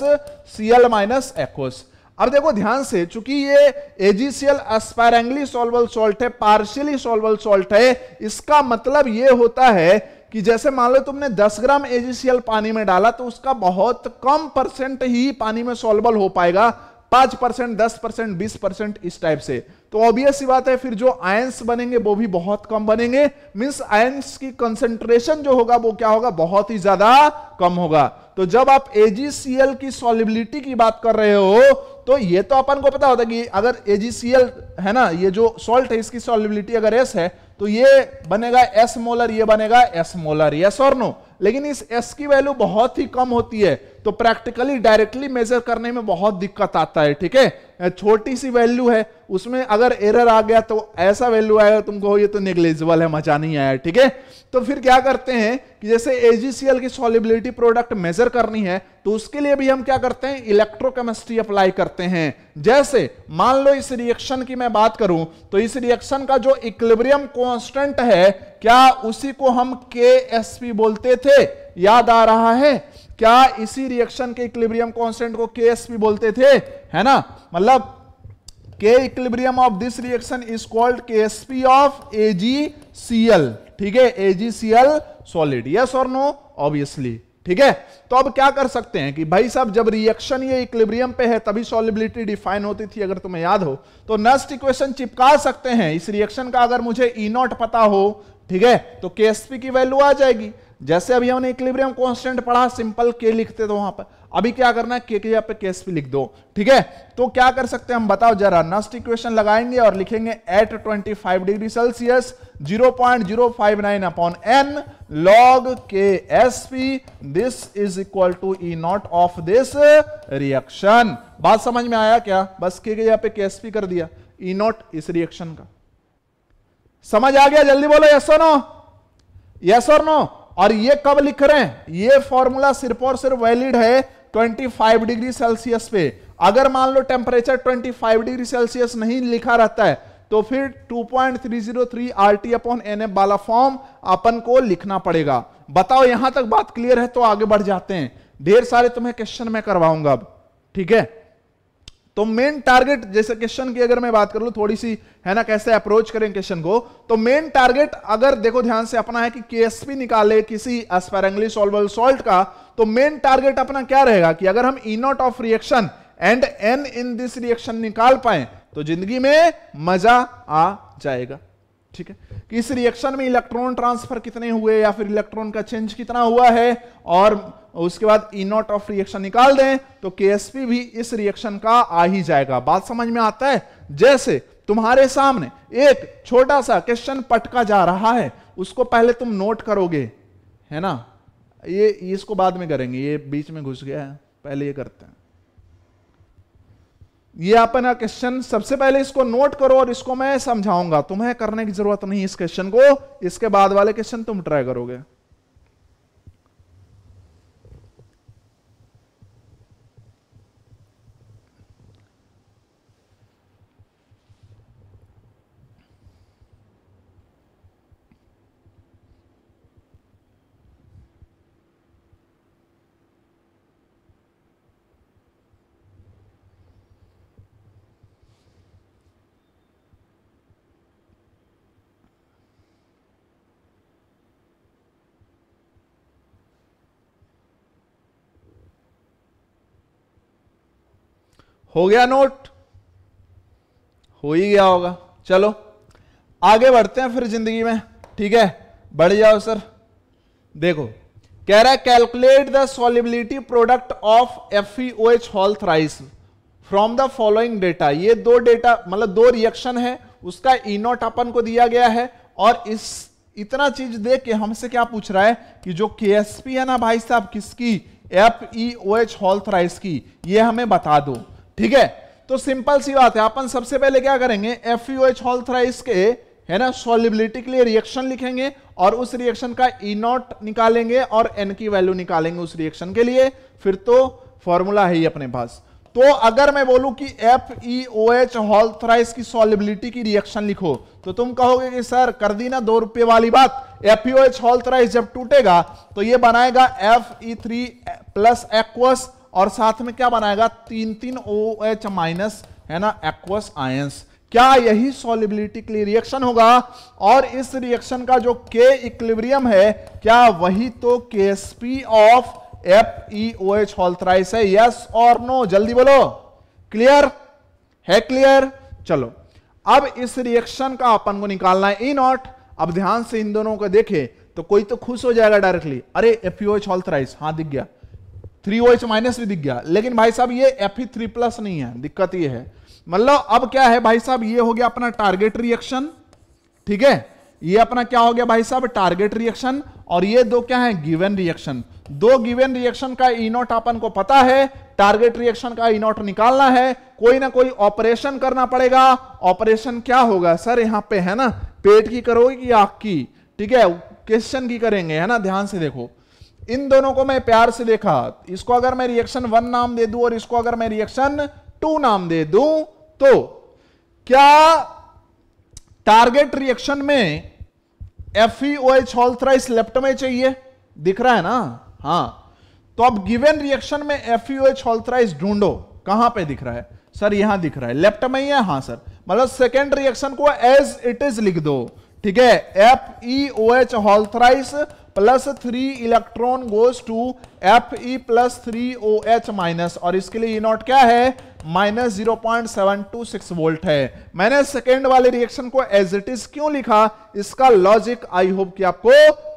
सीएल माइनस एक्वस अब देखो ध्यान से चूंकि ये एजीसीएल एस्पायरेंगली सोल्वल सोल्ट है पार्शियली सोल्वल सोल्ट है इसका मतलब ये होता है कि जैसे मान लो तुमने 10 ग्राम एजीसीएल पानी में डाला तो उसका बहुत कम परसेंट ही पानी में सोल्वल हो पाएगा पांच परसेंट दस परसेंट बीस परसेंट इस टाइप से तो ऑब्वियस ही बात है फिर जो आयंस बनेंगे वो भी बहुत कम बनेंगे मीन्स आयंस की कंसेंट्रेशन जो होगा वो क्या होगा बहुत ही ज्यादा कम होगा तो जब आप एजीसीएल की सॉलिबिलिटी की बात कर रहे हो तो ये तो अपन को पता होता है कि अगर एजीसीएल है ना ये जो सॉल्ट है इसकी सॉलिबिलिटी अगर एस है तो ये बनेगा एस मोलर ये बनेगा एस मोलर यस और नो लेकिन इस एस की वैल्यू बहुत ही कम होती है तो प्रैक्टिकली डायरेक्टली मेजर करने में बहुत दिक्कत आता है ठीक है छोटी सी वैल्यू है उसमें अगर एरर आ गया तो ऐसा वैल्यू आएगा तुमको ये तो निग्लेजिबल है मजा नहीं आया ठीक है तो फिर क्या करते हैं कि जैसे एजीसीएल की सॉलिबिलिटी प्रोडक्ट मेजर करनी है तो उसके लिए भी हम क्या करते हैं इलेक्ट्रोकेमिस्ट्री अप्लाई करते हैं जैसे मान लो इस रिएक्शन की मैं बात करूं तो इस रिएक्शन का जो इक्लिब्रियम कॉन्स्टेंट है क्या उसी को हम के बोलते थे याद आ रहा है क्या इसी रिएक्शन के इक्लिब्रियम कॉन्स्टेंट को के भी बोलते थे है ना मतलब K equilibrium of this reaction is called K S P of L ठीक है एजीसीएल सॉलिड यस और नो ऑब्वियसली ठीक है तो अब क्या कर सकते हैं कि भाई साहब जब रिएक्शन ये इक्लिब्रियम पे है तभी सॉलिबिलिटी डिफाइन होती थी अगर तुम्हें याद हो तो नस्ट इक्वेशन चिपका सकते हैं इस रिएक्शन का अगर मुझे ई e नॉट पता हो ठीक है तो के की वैल्यू आ जाएगी जैसे अभी हमने इक्लिब्रियम कॉन्स्टेंट पढ़ा सिंपल के लिखते थे वहां पर अभी क्या करना है के के जगह पे केस भी लिख दो ठीक है तो क्या कर सकते हैं हम बताओ जरा नस्ट इक्वेशन लगाएंगे और लिखेंगे at 25 degree Celsius 0.059 upon n log K S P this is equal to E not of this reaction बात समझ में आया क्या बस के के जगह पे केस पी कर दिया ई e नॉट इस रिएक्शन का समझ आ गया जल्दी बोलो यसो नो यस और नो और ये कब लिख रहे हैं ये फॉर्मूला सिर्फ और सिर्फ वैलिड है 25 डिग्री सेल्सियस पे अगर मान लो टेम्परेचर 25 डिग्री सेल्सियस नहीं लिखा रहता है तो फिर 2.303 RT अपॉन एफ वाला फॉर्म अपन को लिखना पड़ेगा बताओ यहां तक बात क्लियर है तो आगे बढ़ जाते हैं ढेर सारे तुम्हें क्वेश्चन में करवाऊंगा अब ठीक है तो मेन टारगेट जैसे क्वेश्चन की अगर मैं बात कर लू थोड़ी सी है ना कैसे अप्रोच करें क्वेश्चन को तो मेन टारगेट अगर देखो ध्यान से अपना है कि केएसपी निकाले किसी एस्पेरेंगली सॉल्वल सॉल्ट का तो मेन टारगेट अपना क्या रहेगा कि अगर हम naught of reaction and n in this reaction निकाल पाए तो जिंदगी में मजा आ जाएगा ठीक है कि इस रिएक्शन में इलेक्ट्रॉन ट्रांसफर कितने हुए या फिर इलेक्ट्रॉन का चेंज कितना हुआ है और उसके बाद ई नॉट ऑफ रिएक्शन निकाल दें तो के भी इस रिएक्शन का आ ही जाएगा बात समझ में आता है जैसे तुम्हारे सामने एक छोटा सा क्वेश्चन पटका जा रहा है उसको पहले तुम नोट करोगे है ना ये इसको बाद में करेंगे ये बीच में घुस गया है पहले ये करते हैं ये अपना क्वेश्चन सबसे पहले इसको नोट करो और इसको मैं समझाऊंगा तुम्हें करने की जरूरत नहीं इस क्वेश्चन को इसके बाद वाले क्वेश्चन तुम ट्राई करोगे हो गया नोट हो ही गया होगा चलो आगे बढ़ते हैं फिर जिंदगी में ठीक है बढ़ जाओ सर देखो कह रहा है calculate the solubility product of F H whole thrice from the following data ये दो डेटा मतलब दो रिएक्शन है उसका इनोट अपन को दिया गया है और इस इतना चीज देख के हमसे क्या पूछ रहा है कि जो के है ना भाई साहब किसकी F E O H whole thrice की ये हमें बता दो ठीक है तो सिंपल सी बात है अपन सबसे पहले क्या करेंगे F U H whole thrice के है ना सोलिबिलिटी के लिए रिएक्शन लिखेंगे और उस रिएक्शन का ई e नॉट निकालेंगे और एन की वैल्यू निकालेंगे उस रिएक्शन के लिए फिर तो फॉर्मूला है ही अपने पास तो अगर मैं बोलूं कि एफ ई ओ एच हॉल्थराइज की सॉलिबिलिटी की रिएक्शन लिखो तो तुम कहोगे कि सर कर दी ना दो रुपए वाली बात एफ ई ओ एच हॉल्थराइज जब टूटेगा तो ये बनाएगा F E three plus aqueous और साथ में क्या बनाएगा तीन तीन ओ एच माइनस है ना एक्वस आयंस क्या यही सॉलिबिलिटी के लिए रिएक्शन होगा और इस रिएक्शन का जो के इक्लिब्रियम है क्या वही तो K of F E O H whole thrice है यस और नो जल्दी बोलो क्लियर है क्लियर चलो अब इस रिएक्शन का अपन को निकालना है ई e नॉट अब ध्यान से इन दोनों को देखे तो कोई तो खुश हो जाएगा डायरेक्टली अरे एफ ओ एच हॉल्थराइस हाँ दिख गया थ्री ओ एच माइनस भी दिख गया लेकिन भाई साहब ये एफ e थ्री प्लस नहीं है दिक्कत ये है मतलब अब क्या है भाई साहब ये हो गया अपना टारगेट रिएक्शन ठीक है ये अपना क्या हो गया भाई साहब टारगेट रिएक्शन और ये दो क्या है गिवन रिएक्शन दो गिवन रिएक्शन का इनोट e अपन को पता है टारगेट रिएक्शन का इनोट e निकालना है कोई ना कोई ऑपरेशन करना पड़ेगा ऑपरेशन क्या होगा सर यहाँ पे है ना पेट की करोगे कि आग की ठीक है क्वेश्चन की करेंगे है ना ध्यान से देखो इन दोनों को मैं प्यार से देखा इसको अगर मैं रिएक्शन वन नाम दे दू और इसको अगर मैं रिएक्शन टू नाम दे दू तो क्या टारगेट रिएक्शन में FeOH ऑल्थराइस लेफ्ट में चाहिए दिख रहा है ना हाँ तो अब गिवन रिएक्शन में एच ऑल्थराइस e ढूंढो कहां पे दिख रहा है सर यहां दिख रहा है लेफ्ट में ही है हाँ सर मतलब सेकेंड रिएक्शन को एज इट इज लिख दो ठीक है F E O H whole thrice plus three electron goes to F E plus three O H minus और इसके लिए ये e नॉट क्या है minus zero point seven two six volt है मैंने सेकेंड वाले रिएक्शन को एज इट इज क्यों लिखा इसका लॉजिक आई होप कि आपको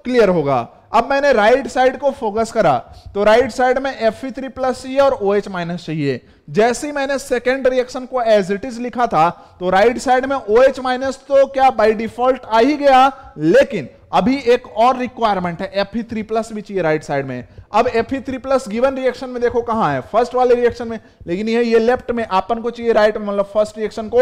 क्लियर होगा अब मैंने राइट right साइड को फोकस करा तो राइट right साइड में एफ थ्री प्लस चाहिए और ओ एच माइनस चाहिए जैसे ही मैंने सेकेंड रिएक्शन को एज इट इज लिखा था तो राइट साइड में ओ एच माइनस तो क्या बाई डिफॉल्ट आ ही गया लेकिन अभी एक और रिक्वायरमेंट है एफ थ्री प्लस भी चाहिए राइट साइड में अब F three plus given reaction में देखो कहां है फर्स्ट वाले रिएक्शन में लेकिन ये ये लेफ्ट में अपन को चाहिए राइट में मतलब फर्स्ट रिएक्शन को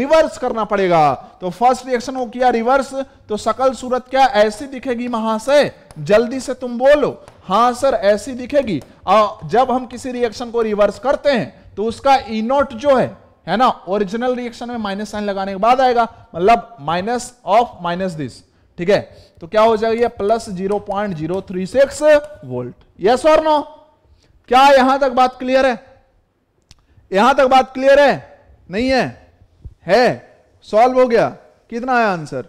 रिवर्स करना पड़ेगा तो फर्स्ट रिएक्शन को किया रिवर्स तो सकल सूरत क्या ऐसी दिखेगी महाशय जल्दी से तुम बोलो हाँ सर ऐसी दिखेगी आ, जब हम किसी रिएक्शन को रिवर्स करते हैं तो उसका इनोट जो है है ना ओरिजिनल रिएक्शन में माइनस साइन लगाने के बाद आएगा मतलब माइनस ऑफ माइनस दिस ठीक है तो क्या हो जाएगा plus zero point zero three six volt yes और नो क्या यहां तक बात क्लियर है यहां तक बात क्लियर है नहीं है है सॉल्व हो गया कितना आया आंसर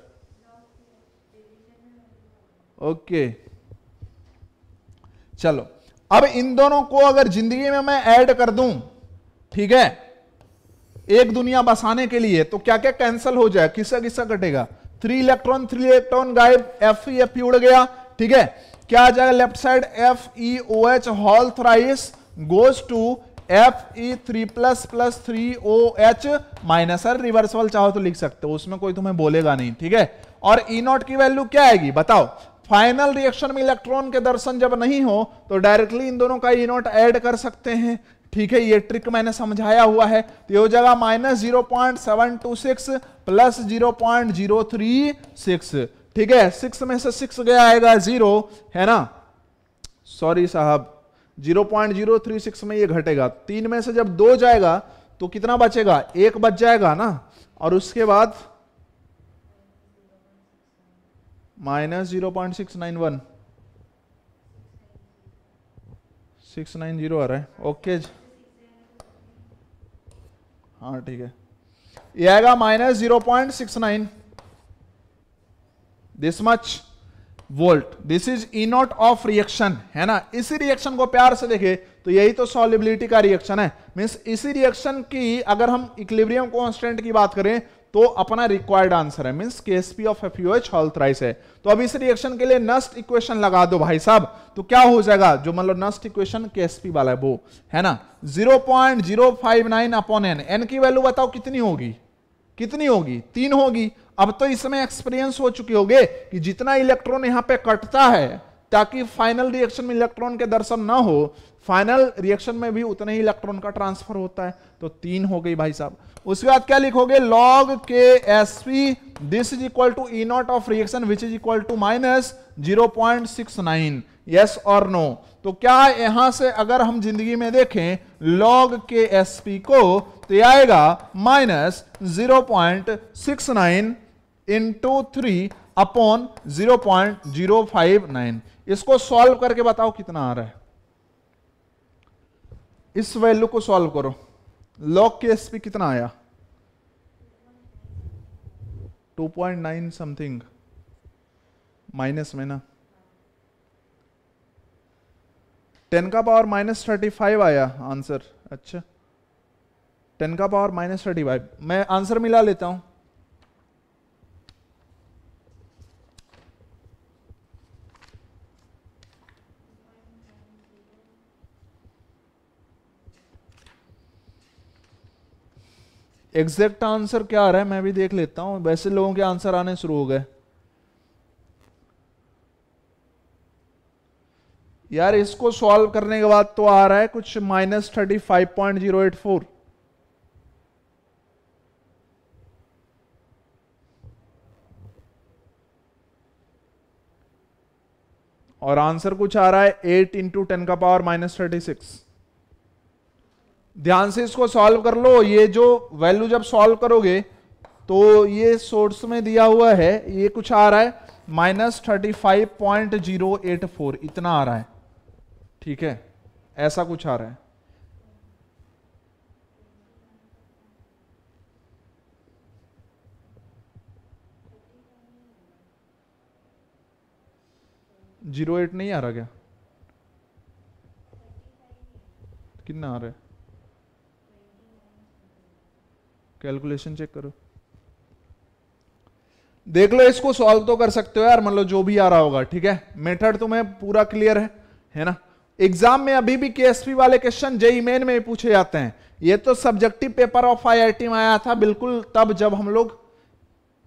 ओके okay. चलो अब इन दोनों को अगर जिंदगी में मैं ऐड कर दूं ठीक है एक दुनिया बसाने के लिए तो क्या क्या कैंसिल हो जाए किसका किसका कटेगा थ्री इलेक्ट्रॉन थ्री इलेक्ट्रॉन गायब एफ ई एफ उड़ गया ठीक है क्या आ जाएगा left side F E O H whole thrice goes to F E three plus plus three O H minus sir reversal चाहो तो लिख सकते हो उसमें कोई तुम्हें बोलेगा नहीं ठीक है और ई e नॉट की वैल्यू क्या आएगी बताओ फाइनल रिएक्शन में इलेक्ट्रॉन के दर्शन जब नहीं हो तो डायरेक्टली इन दोनों का ई ऐड कर सकते हैं ठीक है ये ट्रिक मैंने समझाया हुआ है तो ये हो जाएगा minus zero point seven two six plus zero point zero three six ठीक है सिक्स में से सिक्स गया आएगा जीरो है ना सॉरी साहब zero point zero three six में ये घटेगा तीन में से जब दो जाएगा तो कितना बचेगा एक बच जाएगा ना और उसके बाद minus zero point six nine one six nine zero आ रहा है ओके हाँ ठीक है ये आएगा minus zero point six nine this much volt this is naught of reaction है ना इसी रिएक्शन को प्यार से देखे तो यही तो सॉलिबिलिटी का रिएक्शन है मीन्स इसी रिएक्शन की अगर हम इक्लिब्रियम कॉन्स्टेंट की बात करें तो अपना रिक्वायर्ड आंसर है means KSP of F FUH whole thrice है तो अब इस रिएक्शन के लिए नस्ट इक्वेशन लगा दो भाई साहब तो क्या हो जाएगा जो मतलब नस्ट इक्वेशन केएसपी वाला है वो है ना 0.059 अपॉन एन एन की वैल्यू बताओ कितनी होगी कितनी होगी तीन होगी अब तो इसमें एक्सपीरियंस हो चुके होंगे कि जितना इलेक्ट्रॉन यहां पे कटता है ताकि फाइनल रिएक्शन में इलेक्ट्रॉन के दर्शन ना हो फाइनल रिएक्शन में भी उतने ही इलेक्ट्रॉन का ट्रांसफर होता है तो तीन हो गई भाई साहब उसके बाद क्या लिखोगे log K S P this is equal to E not of reaction which is equal to minus zero point six nine yes और नो तो क्या यहां से अगर हम जिंदगी में देखें लॉग के एस पी को तो आएगा minus zero point six nine into three upon zero point zero five nine इसको सॉल्व करके बताओ कितना आ रहा है इस वैल्यू को सॉल्व करो लॉग के एस पे कितना आया 2.9 समथिंग माइनस में ना टेन का पावर माइनस थर्टी फाइव आया आंसर अच्छा टेन का पावर माइनस थर्टी फाइव मैं आंसर मिला लेता हूं एग्जैक्ट आंसर क्या आ रहा है मैं भी देख लेता हूं वैसे लोगों के आंसर आने शुरू हो गए यार इसको सॉल्व करने के बाद तो आ रहा है कुछ minus thirty five point zero eight four और आंसर कुछ आ रहा है एट इंटू टेन का पावर माइनस थर्टी सिक्स ध्यान से इसको सॉल्व कर लो ये जो वैल्यू जब सॉल्व करोगे तो ये सोर्स में दिया हुआ है ये कुछ आ रहा है minus thirty five point zero eight four इतना आ रहा है ठीक है ऐसा कुछ आ रहा है जीरो एट नहीं आ रहा क्या कितना आ रहा है कैलकुलेशन चेक करो देख लो इसको सॉल्व तो कर सकते हो यार मतलब जो भी आ रहा होगा ठीक है मेथड तुम्हें पूरा क्लियर है है ना एग्जाम में अभी भी केएसपी वाले क्वेश्चन जेई मेन में पूछे जाते हैं ये तो सब्जेक्टिव पेपर ऑफ आईआईटी में आया था बिल्कुल तब जब हम लोग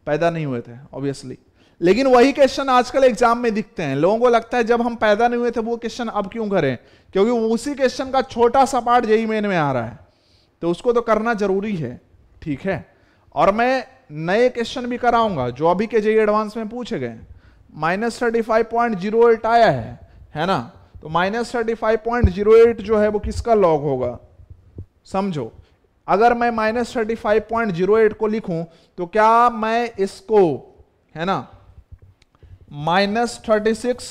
पैदा नहीं हुए थे ऑब्वियसली लेकिन वही क्वेश्चन आजकल एग्जाम में दिखते हैं लोगों को लगता है जब हम पैदा नहीं हुए थे वो क्वेश्चन अब क्यों करें क्योंकि उसी क्वेश्चन का छोटा सा पार्ट जेई मेन में आ रहा है तो उसको तो करना जरूरी है ठीक है और मैं नए क्वेश्चन भी कराऊंगा जो अभी के जेई एडवांस में पूछे गए minus thirty five point zero eight आया है है ना तो minus thirty five point zero eight जो है वो किसका लॉग होगा समझो अगर मैं minus thirty five point zero eight को लिखूं तो क्या मैं इसको है ना माइनस थर्टी सिक्स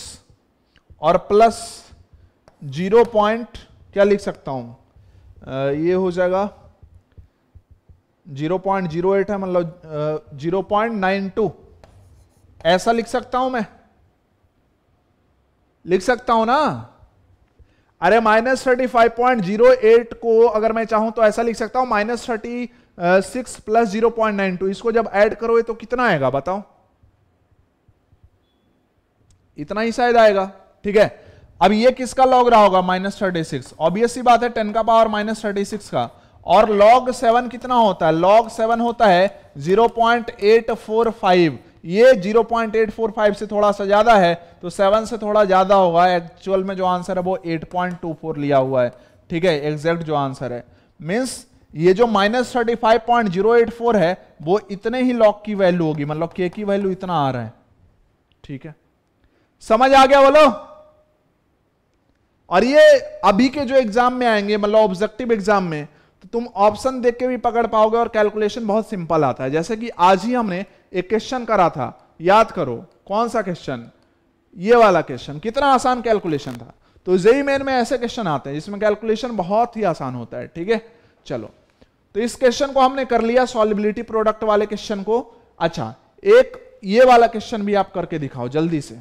और प्लस जीरो पॉइंट क्या लिख सकता हूं आ, ये हो जाएगा जीरो पॉइंट जीरो एट है मतलब जीरो पॉइंट नाइन टू ऐसा लिख सकता हूं मैं लिख सकता हूं ना अरे minus thirty five point zero eight को अगर मैं चाहूं तो ऐसा लिख सकता हूं minus thirty six plus zero point nine two इसको जब ऐड करोगे तो कितना आएगा बताओ इतना ही शायद आएगा ठीक है अब ये किसका लॉग रहा होगा माइनस थर्टी सिक्स ऑब्वियसली बात है टेन का पावर माइनस थर्टी सिक्स का और log सेवन कितना होता है log सेवन होता है 0.845 ये 0.845 से थोड़ा सा ज़्यादा है तो सेवन से थोड़ा ज़्यादा होगा एक्चुअल में जो आंसर है वो 8.24 लिया हुआ है ठीक है एग्जैक्ट जो आंसर है मीन्स ये जो minus thirty five point zero eight four है वो इतने ही लॉग की वैल्यू होगी मतलब के की वैल्यू इतना आ रहा है ठीक है समझ आ गया बोलो और ये अभी के जो एग्जाम में आएंगे मतलब ऑब्जेक्टिव एग्जाम में तुम ऑप्शन देख के भी पकड़ पाओगे और कैलकुलेशन बहुत सिंपल आता है जैसे कि आज ही हमने एक क्वेश्चन करा था याद करो कौन सा क्वेश्चन ये वाला क्वेश्चन कितना आसान कैलकुलेशन था तो जेई मेन में ऐसे क्वेश्चन आते हैं जिसमें कैलकुलेशन बहुत ही आसान होता है ठीक है चलो तो इस क्वेश्चन को हमने कर लिया सॉलिबिलिटी प्रोडक्ट वाले क्वेश्चन को अच्छा एक ये वाला क्वेश्चन भी आप करके दिखाओ जल्दी से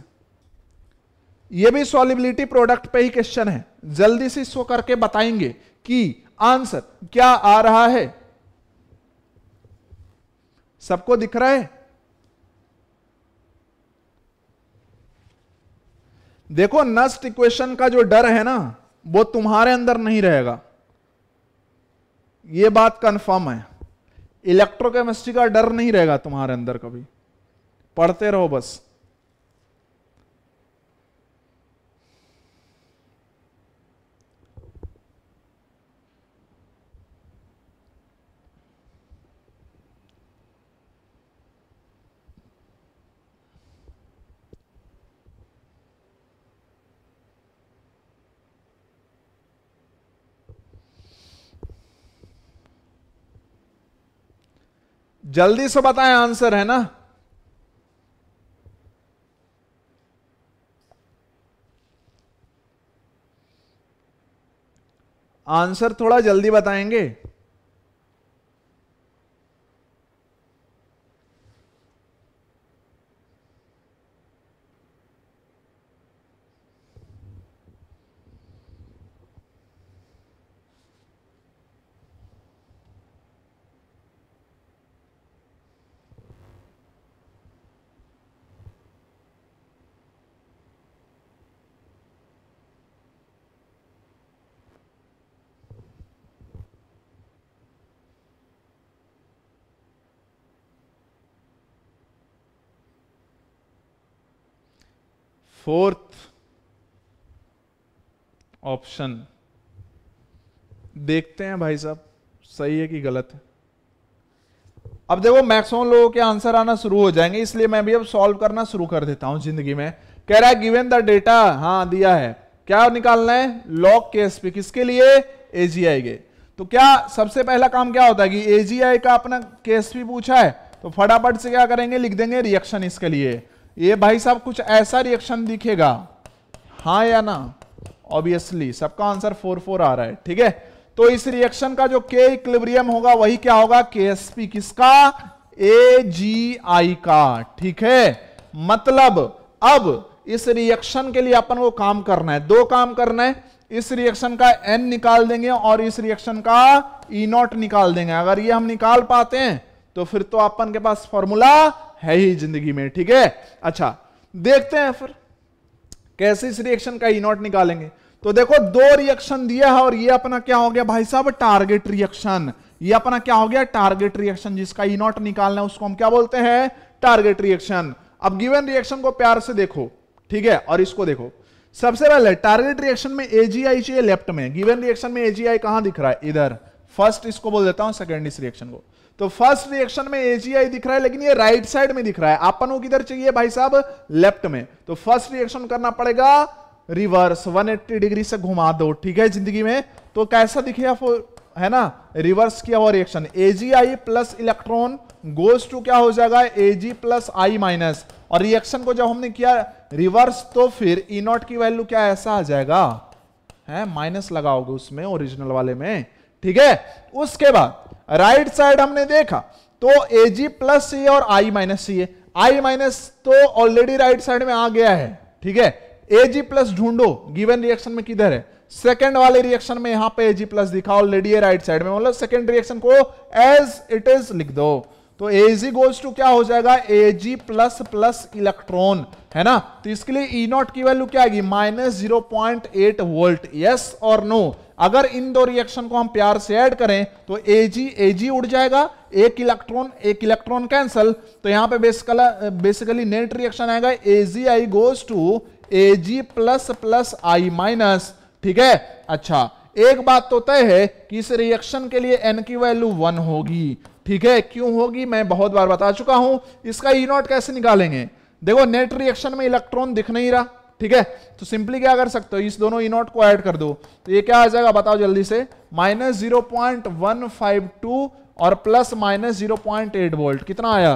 ये भी सॉलिबिलिटी प्रोडक्ट पे ही क्वेश्चन है जल्दी से इसको करके बताएंगे कि आंसर क्या आ रहा है सबको दिख रहा है देखो नस्ट इक्वेशन का जो डर है ना वो तुम्हारे अंदर नहीं रहेगा ये बात कंफर्म है इलेक्ट्रोकेमिस्ट्री का डर नहीं रहेगा तुम्हारे अंदर कभी पढ़ते रहो बस जल्दी से बताएं आंसर है ना आंसर थोड़ा जल्दी बताएंगे फोर्थ ऑप्शन देखते हैं भाई साहब सही है कि गलत है अब देखो मैक्सिमम लोगों के आंसर आना शुरू हो जाएंगे इसलिए मैं भी अब सॉल्व करना शुरू कर देता हूं जिंदगी में कह रहा है गिवन द डेटा हाँ दिया है क्या निकालना है लॉक केस पे किसके लिए एजीआई के तो क्या सबसे पहला काम क्या होता है कि एजीआई का अपना केस भी पूछा है तो फटाफट से क्या करेंगे लिख देंगे रिएक्शन इसके लिए ये भाई साहब कुछ ऐसा रिएक्शन दिखेगा हाँ या ना ऑब्वियसली सबका आंसर फोर फोर आ रहा है ठीक है तो इस रिएक्शन का जो के इक्लिब्रियम होगा वही क्या होगा के किसका ए जी आई का ठीक है मतलब अब इस रिएक्शन के लिए अपन को काम करना है दो काम करना है इस रिएक्शन का एन निकाल देंगे और इस रिएक्शन का ई e नॉट निकाल देंगे अगर ये हम निकाल पाते हैं तो फिर तो अपन के पास फॉर्मूला है ही जिंदगी में ठीक है अच्छा देखते हैं फिर कैसे इस रिएक्शन का ई नॉट निकालेंगे तो देखो दो रिएक्शन दिया है और ये अपना क्या हो गया भाई साहब टारगेट रिएक्शन ये अपना क्या हो गया टारगेट रिएक्शन जिसका ई नॉट निकालना है उसको हम क्या बोलते हैं टारगेट रिएक्शन अब गिवन रिएक्शन को प्यार से देखो ठीक है और इसको देखो सबसे पहले टारगेट रिएक्शन में एजीआई चाहिए लेफ्ट में गिवन रिएक्शन में एजीआई कहां दिख रहा है इधर फर्स्ट इसको बोल देता हूं सेकेंड इस रिएक्शन को तो फर्स्ट रिएक्शन में एजीआई दिख रहा है लेकिन ये राइट साइड में दिख रहा है अपन किधर चाहिए भाई साहब लेफ्ट में तो फर्स्ट रिएक्शन करना पड़ेगा रिवर्स 180 डिग्री से घुमा दो ठीक है जिंदगी में तो कैसा दिखेगा है ना रिवर्स किया हुआ reaction AgI plus electron goes to क्या हो जाएगा एजी प्लस आई माइनस और रिएक्शन को जब हमने किया रिवर्स तो फिर ई e नॉट की वैल्यू क्या ऐसा आ जाएगा है माइनस लगाओगे उसमें ओरिजिनल वाले में ठीक है उसके बाद राइट right साइड हमने देखा तो ए जी प्लस सी और आई माइनस सी है आई माइनस तो ऑलरेडी राइट साइड में आ गया है ठीक है ए जी प्लस ढूंढो गिवन रिएक्शन में किधर है सेकेंड वाले रिएक्शन में यहां पे जी प्लस दिखा ऑलरेडी राइट साइड में मतलब सेकेंड रिएक्शन को एज इट इज लिख दो तो एजी गोज टू क्या हो जाएगा एजी प्लस प्लस इलेक्ट्रॉन है ना तो इसके लिए ई e नॉट की वैल्यू क्या आएगी minus zero point eight volt yes और नो अगर इन दो रिएक्शन को हम प्यार से ऐड करें तो एजी जी उड़ जाएगा एक इलेक्ट्रॉन एक इलेक्ट्रॉन कैंसल तो यहां पे बेसिकल बेसिकली नेट रिएक्शन आएगा Ag I goes to Ag plus plus I minus ठीक है अच्छा एक बात तो तय है कि इस रिएक्शन के लिए एन की वैल्यू वन होगी ठीक है क्यों होगी मैं बहुत बार बता चुका हूं इसका ई e नॉट कैसे निकालेंगे देखो नेट रिएक्शन में इलेक्ट्रॉन दिख नहीं रहा ठीक है तो सिंपली क्या कर सकते हो इस दोनों ई नॉट को ऐड कर दो तो ये क्या आ जाएगा बताओ जल्दी से minus zero point one five two और plus minus zero point eight volt कितना आया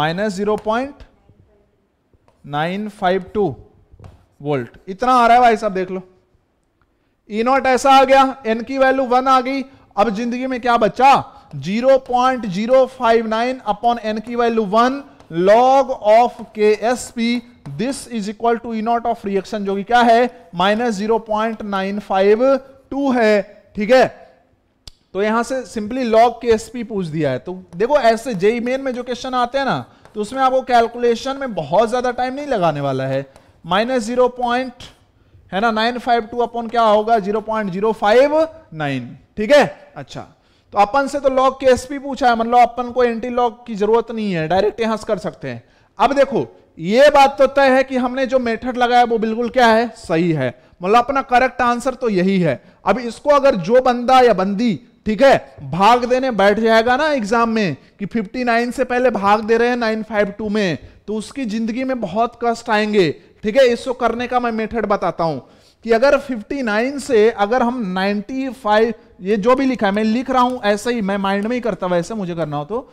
minus zero point nine five two volt इतना आ रहा है भाई साहब देख लो ई नॉट ऐसा आ गया एन की वैल्यू वन आ गई अब जिंदगी में क्या बचा 0.059 अपॉन एन की value of K S P this is equal to E not of reaction जो कि क्या है minus zero point nine five two है ठीक है तो यहां से simply log K S P पूछ दिया है तो देखो ऐसे जेई मेन में जो क्वेश्चन आते हैं ना तो उसमें आपको कैलकुलेशन में बहुत ज्यादा टाइम नहीं लगाने वाला है माइनस जीरो पॉइंट है ना नाइन फाइव टू अपॉन क्या होगा zero point zero five nine ठीक है अच्छा तो अपन से तो लॉग के एसपी पूछा है मतलब अपन को एंटी लॉग की जरूरत नहीं है डायरेक्ट यहां से कर सकते हैं अब देखो ये बात तो तय है कि हमने जो मेथड लगाया वो बिल्कुल क्या है सही है मतलब अपना करेक्ट आंसर तो यही है अब इसको अगर जो बंदा या बंदी ठीक है भाग देने बैठ जाएगा ना एग्जाम में कि 59 से पहले भाग दे रहे हैं 952 में तो उसकी जिंदगी में बहुत कष्ट आएंगे ठीक है इसको करने का मैं मेथड बताता हूं कि अगर 59 से अगर हम 95 ये जो भी लिखा है मैं लिख रहा हूं ऐसे ही मैं माइंड में ही करता वैसे मुझे करना हो तो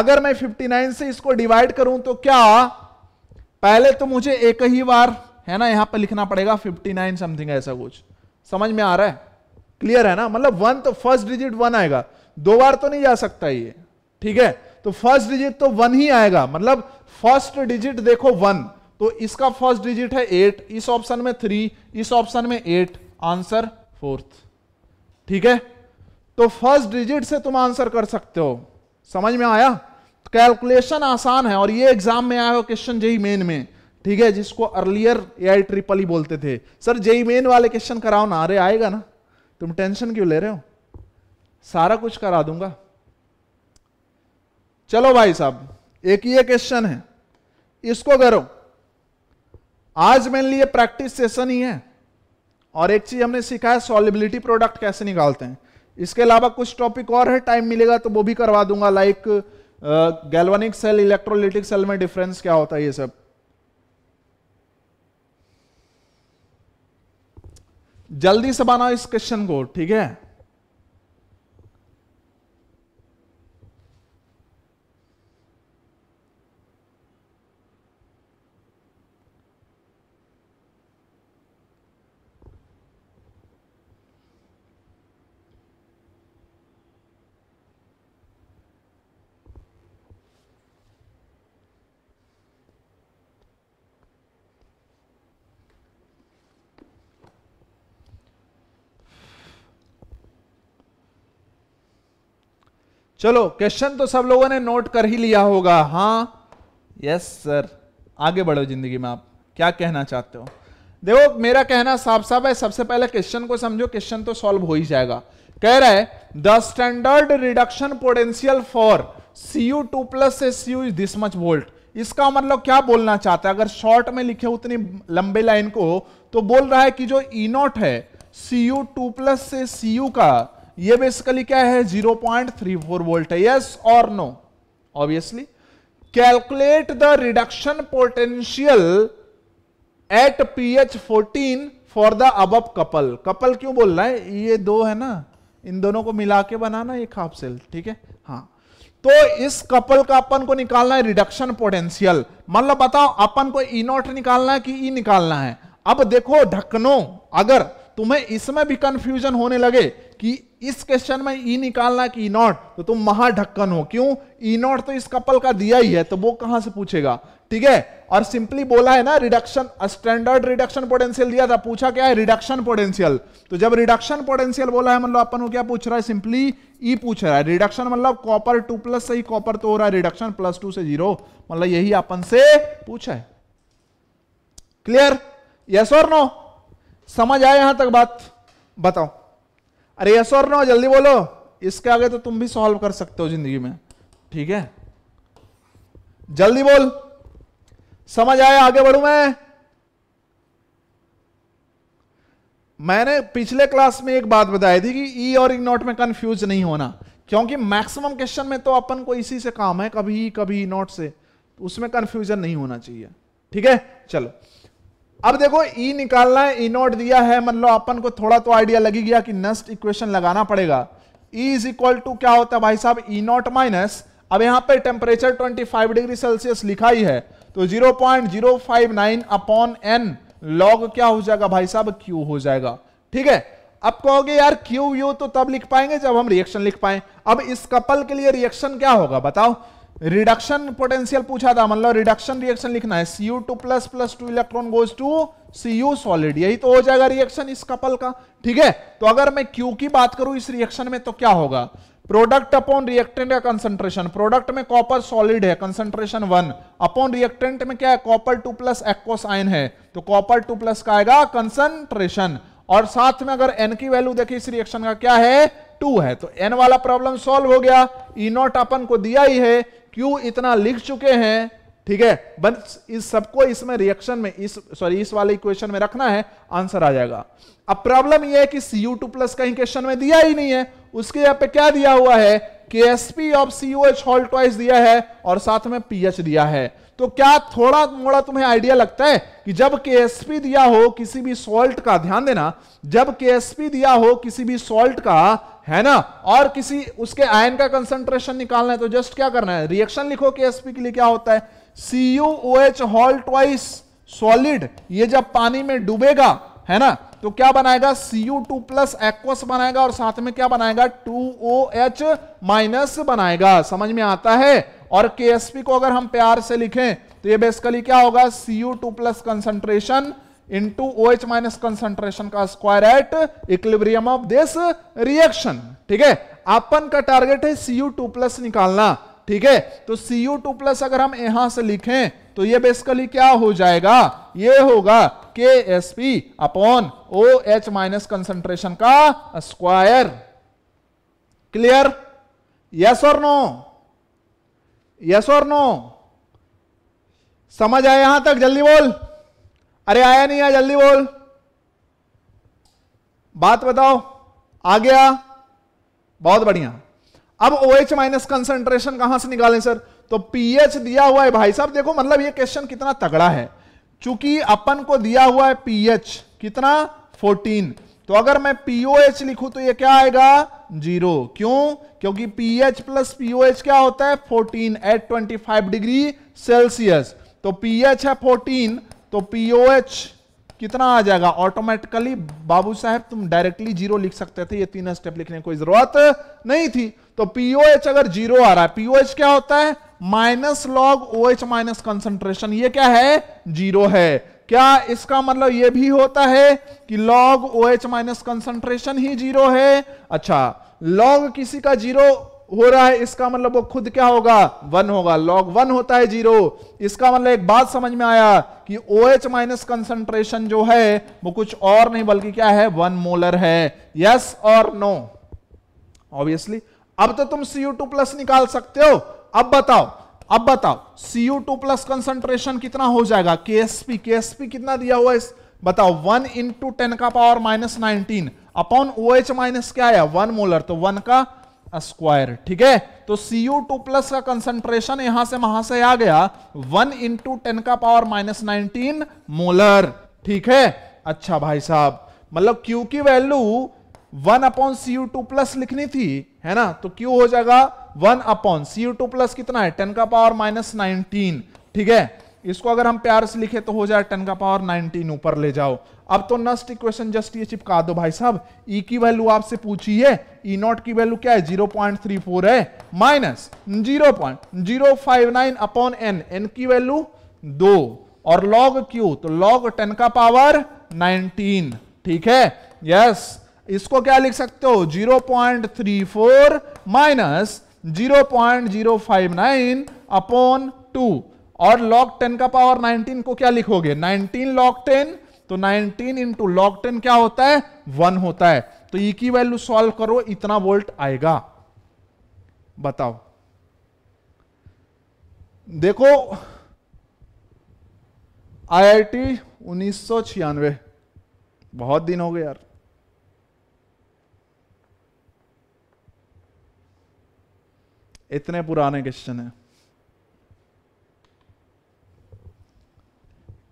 अगर मैं 59 से इसको डिवाइड करूं तो क्या पहले तो मुझे एक ही बार है ना यहां पर लिखना पड़ेगा 59 समथिंग ऐसा कुछ समझ में आ रहा है क्लियर है ना मतलब वन तो फर्स्ट डिजिट वन आएगा दो बार तो नहीं जा सकता ये ठीक है तो फर्स्ट डिजिट तो वन ही आएगा मतलब फर्स्ट डिजिट देखो वन तो इसका फर्स्ट डिजिट है एट इस ऑप्शन में थ्री इस ऑप्शन में एट आंसर फोर्थ ठीक है तो फर्स्ट डिजिट से तुम आंसर कर सकते हो समझ में आया कैलकुलेशन तो आसान है और ये एग्जाम में आया हो क्वेश्चन जेई मेन में ठीक है जिसको अर्लियर ए आई ट्रिपल ही बोलते थे सर जेई मेन वाले क्वेश्चन कराओ ना अरे आएगा ना तुम टेंशन क्यों ले रहे हो सारा कुछ करा दूंगा चलो भाई साहब एक ये क्वेश्चन है इसको करो आज मेरे लिए प्रैक्टिस सेशन ही है और एक चीज हमने सीखा है सॉलिबिलिटी प्रोडक्ट कैसे निकालते हैं इसके अलावा कुछ टॉपिक और है टाइम मिलेगा तो वो भी करवा दूंगा like galvanic cell electrolytic cell में डिफरेंस क्या होता है ये सब जल्दी से बनाओ इस क्वेश्चन को ठीक है चलो क्वेश्चन तो सब लोगों ने नोट कर ही लिया होगा हाँ यस सर आगे बढ़ो जिंदगी में आप क्या कहना चाहते हो देखो मेरा कहना साफ साफ है सबसे पहले क्वेश्चन को समझो क्वेश्चन तो सॉल्व हो ही जाएगा कह रहा है the standard reduction potential for C U two plus से C U is this much volt इसका मतलब क्या बोलना चाहता है अगर शॉर्ट में लिखे उतनी लंबे लाइन को तो बोल रहा है कि जो ई e नॉट है सी यू टू प्लस से सी यू का ये बेसिकली क्या है 0.34 वोल्ट है यस और no obviously calculate the reduction potential at P H fourteen for the अब कपल कपल क्यों बोल रहा है ये दो है ना इन दोनों को मिला के बनाना एक हाफ सेल ठीक है हाँ तो इस कपल का अपन को निकालना है रिडक्शन पोटेंशियल मतलब बताओ अपन को ई e नॉट निकालना है कि ई e निकालना है अब देखो ढकनो अगर तुम्हें इसमें भी कंफ्यूजन होने लगे कि इस क्वेश्चन में ई निकालना कि नॉट तो तुम महाढक्कन हो क्यों ई e नॉट तो इस कपल का दिया ही है तो वो कहां से पूछेगा ठीक है और सिंपली बोला है ना रिडक्शन स्टैंडर्ड रिडक्शन पोटेंशियल दिया था पूछा क्या है रिडक्शन पोटेंशियल तो जब रिडक्शन पोटेंशियल बोला है मतलब अपन को क्या पूछ रहा है सिंपली ई e पूछ रहा है रिडक्शन मतलब कॉपर टू प्लस से ही कॉपर तो हो रहा है रिडक्शन प्लस टू से जीरो मतलब यही अपन से पूछा है क्लियर यस और नो समझ आए यहां तक बात बताओ अरे यस और नो जल्दी बोलो इसके आगे तो तुम भी सॉल्व कर सकते हो जिंदगी में ठीक है जल्दी बोल समझ आया आगे बढ़ू मैं मैंने पिछले क्लास में एक बात बताई थी कि ई e और और e नॉट में कंफ्यूज नहीं होना क्योंकि मैक्सिमम क्वेश्चन में तो अपन को इसी से काम है कभी e, कभी नॉट से तो उसमें कंफ्यूजन नहीं होना चाहिए ठीक है चलो अब देखो ई e निकालना है ई e नॉट दिया है मतलब अपन को थोड़ा तो आइडिया लगी गया कि नस्ट इक्वेशन लगाना पड़ेगा ई इज इक्वल टू क्या होता है भाई साहब ई नॉट माइनस अब यहां पर टेम्परेचर 25 डिग्री सेल्सियस लिखा ही है तो 0.059 अपॉन एन लॉग क्या हो जाएगा भाई साहब क्यू हो जाएगा ठीक है अब कहोगे यार क्यू यू तो तब लिख पाएंगे जब हम रिएक्शन लिख पाए अब इस कपल के लिए रिएक्शन क्या होगा बताओ रिडक्शन पोटेंशियल पूछा था मतलब रिडक्शन रिएक्शन लिखना है CU two plus plus two electron goes to CU solid यही तो हो जाएगा रिएक्शन इस कपल का ठीक है तो अगर मैं क्यू की बात करूं इस रिएक्शन में तो क्या होगा प्रोडक्ट अपॉन रिएक्टेंट का कंसंट्रेशन प्रोडक्ट में कॉपर सॉलिड है कंसंट्रेशन वन अपॉन रिएक्टेंट में क्या है copper two plus aqueous ion है तो कॉपर टू प्लस का आएगा कंसंट्रेशन और साथ में अगर एन की वैल्यू देखिए इस रिएक्शन का क्या है टू है तो एन वाला प्रॉब्लम सॉल्व हो गया ई e नॉट अपन को दिया ही है क्यों इतना लिख चुके हैं ठीक है बस इस सबको इसमें रिएक्शन में इस सॉरी इस वाले इक्वेशन में रखना है आंसर आ जाएगा अब प्रॉब्लम यह है कि सीयू टू प्लस कहीं क्वेश्चन में दिया ही नहीं है उसके यहां पे क्या दिया हुआ है K S P of CO H whole twice दिया है और साथ में पीएच दिया है तो क्या थोड़ा मोड़ा तुम्हें आइडिया लगता है कि जब के दिया हो किसी भी सॉल्ट का ध्यान देना जब के दिया हो किसी भी सॉल्ट का है ना और किसी उसके आयन का कंसंट्रेशन निकालना है तो जस्ट क्या करना है रिएक्शन लिखो के के लिए क्या होता है C U O H whole twice solid ये जब पानी में डूबेगा है ना तो क्या बनाएगा C U two plus aqueous बनाएगा और साथ में क्या बनाएगा टू ओ एच माइनस बनाएगा समझ में आता है और के को अगर हम प्यार से लिखें तो ये बेसिकली क्या होगा C U two plus concentration into O H minus concentration का square at equilibrium of this reaction ठीक है अपन का टारगेट है सी यू टू प्लस निकालना ठीक है तो सी यू टू प्लस अगर हम यहां से लिखें तो ये बेसिकली क्या हो जाएगा ये होगा K S P upon O H minus concentration का स्क्वायर क्लियर यस और नो यस और नो समझ आया यहां तक जल्दी बोल अरे आया नहीं आया जल्दी बोल बात बताओ आ गया बहुत बढ़िया अब ओ एच माइनस कंसेंट्रेशन कहां से निकालें सर तो पीएच दिया हुआ है भाई साहब देखो मतलब ये क्वेश्चन कितना तगड़ा है चूंकि अपन को दिया हुआ है पीएच कितना 14 तो अगर मैं पीओएच लिखूं तो ये क्या आएगा जीरो क्यों क्योंकि पीएच प्लस पीओएच क्या होता है fourteen at twenty five degree Celsius तो पीएच है फोर्टीन तो पीओएच कितना आ जाएगा ऑटोमेटिकली बाबू साहब तुम डायरेक्टली जीरो लिख सकते थे ये तीन स्टेप लिखने की कोई जरूरत नहीं थी तो पीओएच अगर जीरो आ रहा है पीओएच क्या होता है minus log O H minus concentration ये क्या है जीरो है क्या इसका मतलब यह भी होता है कि log O H minus concentration ही जीरो है अच्छा लॉग किसी का जीरो हो रहा है इसका मतलब वो खुद क्या होगा वन होगा लॉग वन होता है जीरो इसका मतलब एक बात समझ में आया कि ओ एच माइनस कंसंट्रेशन जो है वो कुछ और नहीं बल्कि क्या है वन मोलर है यस और नो ऑब्वियसली अब तो तुम सीयू टू प्लस निकाल सकते हो अब बताओ अब बताओ CO2 टू प्लस कंसंट्रेशन कितना हो जाएगा KSP KSP कितना दिया हुआ है बताओ वन इंटू टेन का power minus nineteen upon O H minus क्या आया वन मोलर तो वन का स्क्वायर uh, ठीक है तो सीओ टू प्लस का कंसंट्रेशन यहां से वहां से आ गया वन इंटू टेन का पावर माइनस नाइनटीन मोलर ठीक है अच्छा भाई साहब मतलब क्यू की value one upon C U two plus लिखनी थी है ना तो क्यू हो जाएगा one upon C U two plus कितना है टेन का पावर माइनस नाइनटीन ठीक है इसको अगर हम प्यार से लिखे तो हो जाए टेन का पावर नाइनटीन ऊपर ले जाओ अब तो नस्ट इक्वेशन जस्ट ये चिपका दो भाई साहब ई e की वैल्यू आपसे पूछी है ई e नॉट की वैल्यू क्या है जीरो पॉइंट थ्री फोर है minus zero point zero five nine upon N N की वैल्यू दो और लॉग क्यू तो लॉग टेन का पावर नाइनटीन ठीक है यस yes. इसको क्या लिख सकते हो 0.34 point three four minus zero upon two और लॉक 10 का पावर 19 को क्या लिखोगे 19 लॉक 10 तो 19 इंटू लॉक टेन क्या होता है वन होता है तो ई e की वैल्यू सॉल्व करो इतना वोल्ट आएगा बताओ देखो टी उन्नीस बहुत दिन हो गए यार इतने पुराने क्वेश्चन हैं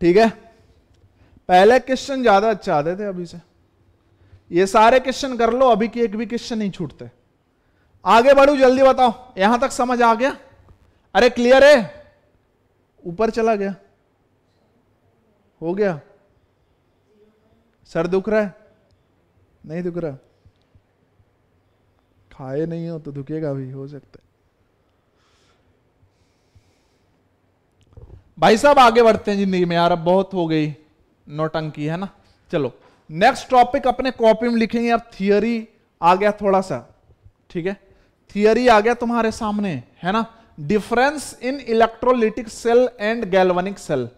ठीक है पहले क्वेश्चन ज्यादा अच्छा आते थे अभी से ये सारे क्वेश्चन कर लो अभी की एक भी क्वेश्चन नहीं छूटते आगे बढ़ू जल्दी बताओ यहां तक समझ आ गया अरे क्लियर है ऊपर चला गया हो गया सर दुख रहा है नहीं दुख रहा खाए नहीं हो तो दुखेगा भी हो सकता है भाई साहब आगे बढ़ते हैं जिंदगी में यार अब बहुत हो गई नोटंकी है ना चलो नेक्स्ट टॉपिक अपने कॉपी में लिखेंगे यार थियोरी आ गया थोड़ा सा ठीक है थियोरी आ गया तुम्हारे सामने है ना difference in electrolytic cell and galvanic cell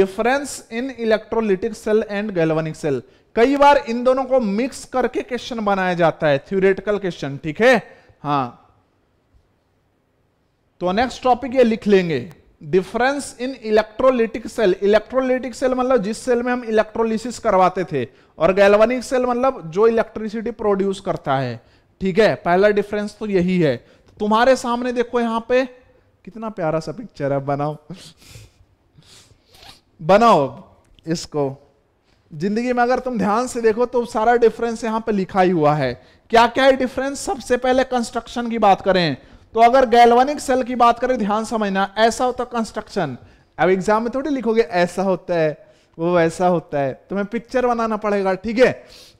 difference in electrolytic cell and galvanic cell कई बार इन दोनों को मिक्स करके क्वेश्चन बनाया जाता है थ्योरेटिकल क्वेश्चन ठीक है हाँ तो नेक्स्ट टॉपिक ये लिख लेंगे difference in electrolytic cell electrolytic cell मतलब जिस सेल में हम इलेक्ट्रोलिसिस करवाते थे और गैलवानिक सेल मतलब जो इलेक्ट्रिसिटी प्रोड्यूस करता है ठीक है पहला डिफरेंस तो यही है तो तुम्हारे सामने देखो यहां पे कितना प्यारा सा पिक्चर है बनाओ बनाओ इसको जिंदगी में अगर तुम ध्यान से देखो तो सारा डिफरेंस यहां पे लिखा ही हुआ है क्या क्या है डिफरेंस सबसे पहले कंस्ट्रक्शन की बात करें तो अगर गैलवानिक सेल की बात करें ध्यान समझना ऐसा होता कंस्ट्रक्शन अब एग्जाम में थोड़ी लिखोगे ऐसा होता है वो वैसा होता है तुम्हें पिक्चर बनाना पड़ेगा ठीक है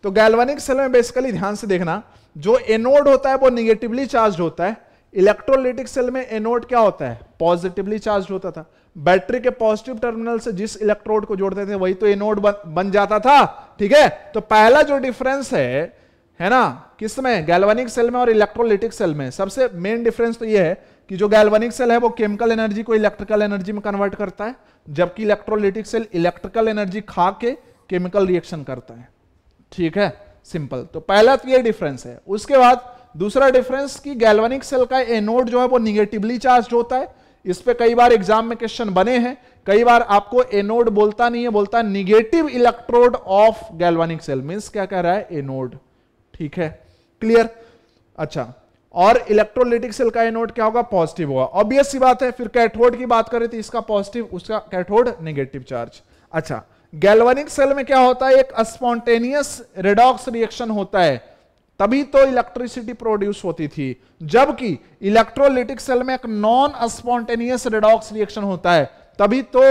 तो गैलवानिक सेल में बेसिकली ध्यान से देखना जो एनोड होता है वो निगेटिवली चार्ज होता है इलेक्ट्रोलिटिक सेल में एनोड क्या होता है पॉजिटिवली चार्ज होता था बैटरी के पॉजिटिव टर्मिनल से जिस इलेक्ट्रोड को जोड़ते थे वही तो एनोड बन, बन जाता था ठीक है तो पहला जो डिफरेंस है है ना किस में गैल्वानिक सेल में और इलेक्ट्रोलिटिक सेल में सबसे मेन डिफरेंस तो ये है कि जो गैल्वानिक सेल है वो केमिकल एनर्जी को इलेक्ट्रिकल एनर्जी में कन्वर्ट करता है जबकि इलेक्ट्रोलिटिक सेल इलेक्ट्रिकल एनर्जी खा के केमिकल रिएक्शन करता है ठीक है सिंपल तो पहला तो ये डिफरेंस है उसके बाद दूसरा डिफरेंस कि गैल्वानिक सेल का एनोड जो है वो निगेटिवली चार्ज होता है इस पर कई बार एग्जाम में क्वेश्चन बने हैं कई बार आपको एनोड बोलता नहीं है बोलता negative electrode of galvanic cell means क्या कह रहा है एनोड ठीक है क्लियर अच्छा और इलेक्ट्रोलिटिक सेल का एनोड क्या होगा पॉजिटिव होगा ऑब्वियस सी बात है फिर कैथोड की बात करें तो इसका पॉजिटिव उसका कैथोड नेगेटिव चार्ज अच्छा गैल्वेनिक सेल में क्या होता है एक स्पॉन्टेनियस रेडॉक्स रिएक्शन होता है तभी तो इलेक्ट्रिसिटी प्रोड्यूस होती थी जबकि इलेक्ट्रोलिटिक सेल में एक नॉन स्पॉन्टेनियस रेडॉक्स रिएक्शन होता है तभी तो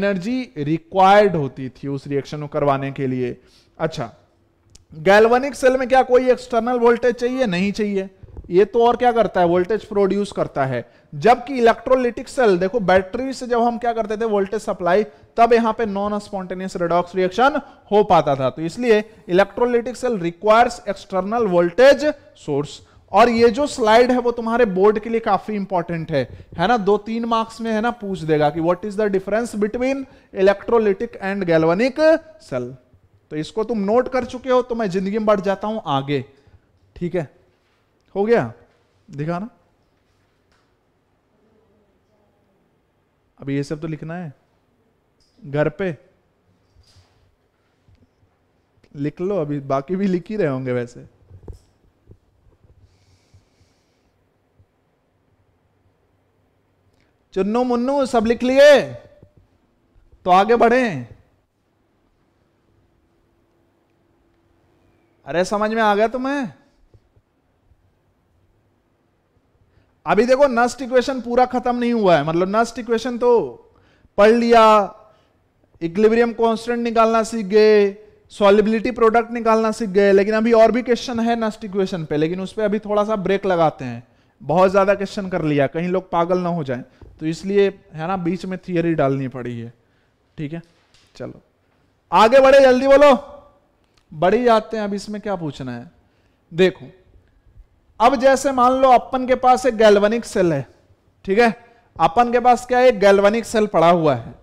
एनर्जी रिक्वायर्ड होती थी उस रिएक्शन को करवाने के लिए अच्छा गैल्वनिक सेल में क्या कोई एक्सटर्नल वोल्टेज चाहिए नहीं चाहिए ये तो और क्या करता है वोल्टेज प्रोड्यूस करता है जबकि इलेक्ट्रोलिटिक सेल देखो बैटरी से जब हम क्या करते थे वोल्टेज सप्लाई तब यहां पे नॉन स्पॉन्टेनियस रेडॉक्स रिएक्शन हो पाता था तो इसलिए electrolytic cell requires external voltage source और ये जो स्लाइड है वो तुम्हारे बोर्ड के लिए काफी इंपॉर्टेंट है है ना दो तीन मार्क्स में है ना पूछ देगा कि what is the difference between electrolytic and galvanic cell तो इसको तुम नोट कर चुके हो तो मैं जिंदगी में बढ़ जाता हूं आगे ठीक है हो गया दिखा ना अभी ये सब तो लिखना है घर पे लिख लो अभी बाकी भी लिख ही रहे होंगे वैसे चुन्नू मुन्नू सब लिख लिए तो आगे बढ़े अरे समझ में आ गया तुम्हें अभी देखो नस्ट इक्वेशन पूरा खत्म नहीं हुआ है मतलब नस्ट इक्वेशन तो पढ़ लिया इक्लिब्रियम कांस्टेंट निकालना सीख गए सॉलिबिलिटी प्रोडक्ट निकालना सीख गए लेकिन अभी और भी क्वेश्चन है नस्ट इक्वेशन पे लेकिन उस पर अभी थोड़ा सा ब्रेक लगाते हैं बहुत ज़्यादा क्वेश्चन कर लिया कहीं लोग पागल ना हो जाए तो इसलिए है ना बीच में थियोरी डालनी पड़ी है ठीक है चलो आगे बढ़े जल्दी बोलो बढ़ी जाते हैं अब इसमें क्या पूछना है देखो अब जैसे मान लो अपन के पास एक गैल्वनिक सेल है ठीक है अपन के पास क्या है गैल्वनिक सेल पड़ा हुआ है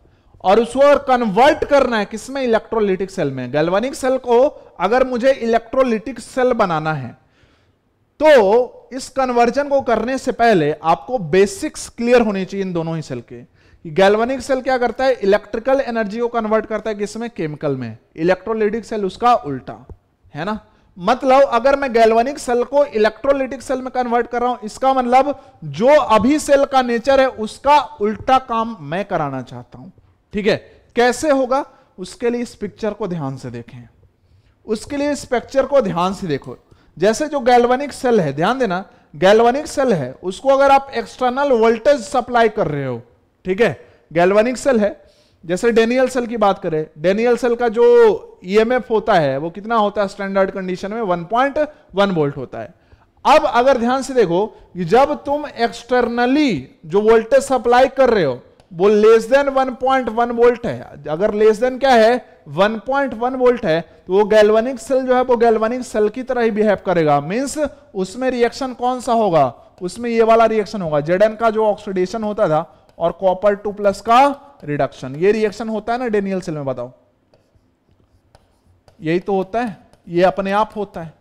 और उसको कन्वर्ट करना है किसमें इलेक्ट्रोलिटिक सेल में गैल्वनिक सेल को अगर मुझे इलेक्ट्रोलिटिक सेल बनाना है तो इस कन्वर्जन को करने से पहले आपको बेसिक्स क्लियर होनी चाहिए इन दोनों ही सेल के गैल्वेनिक सेल क्या करता है इलेक्ट्रिकल एनर्जी को कन्वर्ट करता है किसमें केमिकल में इलेक्ट्रोलिटिक सेल उसका उल्टा है ना मतलब अगर मैं गैल्वेनिक सेल को इलेक्ट्रोलिटिक सेल में कन्वर्ट कर रहा हूं इसका मतलब जो अभी सेल का नेचर है उसका उल्टा काम मैं कराना चाहता हूं ठीक है कैसे होगा उसके लिए इस पिक्चर को ध्यान से देखें उसके लिए इस पिक्चर को ध्यान से देखो जैसे जो गैल्वेनिक सेल है ध्यान देना गैल्वेनिक सेल है उसको अगर आप एक्सटर्नल वोल्टेज सप्लाई कर रहे हो ठीक है गैल्वानिक सेल है जैसे डेनियल सेल की बात करें डेनियल सेल का जो ईएमएफ e होता है वो कितना होता है स्टैंडर्ड कंडीशन में 1.1 वोल्ट होता है अब अगर ध्यान से देखो कि जब तुम एक्सटर्नली जो वोल्टेज सप्लाई कर रहे हो वो लेस देन 1.1 वोल्ट है अगर लेस देन क्या है 1.1 वोल्ट है तो वो गैल्वानिक सेल जो है वो गैल्वानिक सेल की तरह ही बिहेव करेगा मीन्स उसमें रिएक्शन कौन सा होगा उसमें ये वाला रिएक्शन होगा जेडन का जो ऑक्सीडेशन होता था और कॉपर टू प्लस का रिडक्शन ये रिएक्शन होता है ना डेनियल सेल में बताओ यही तो होता है ये अपने आप होता है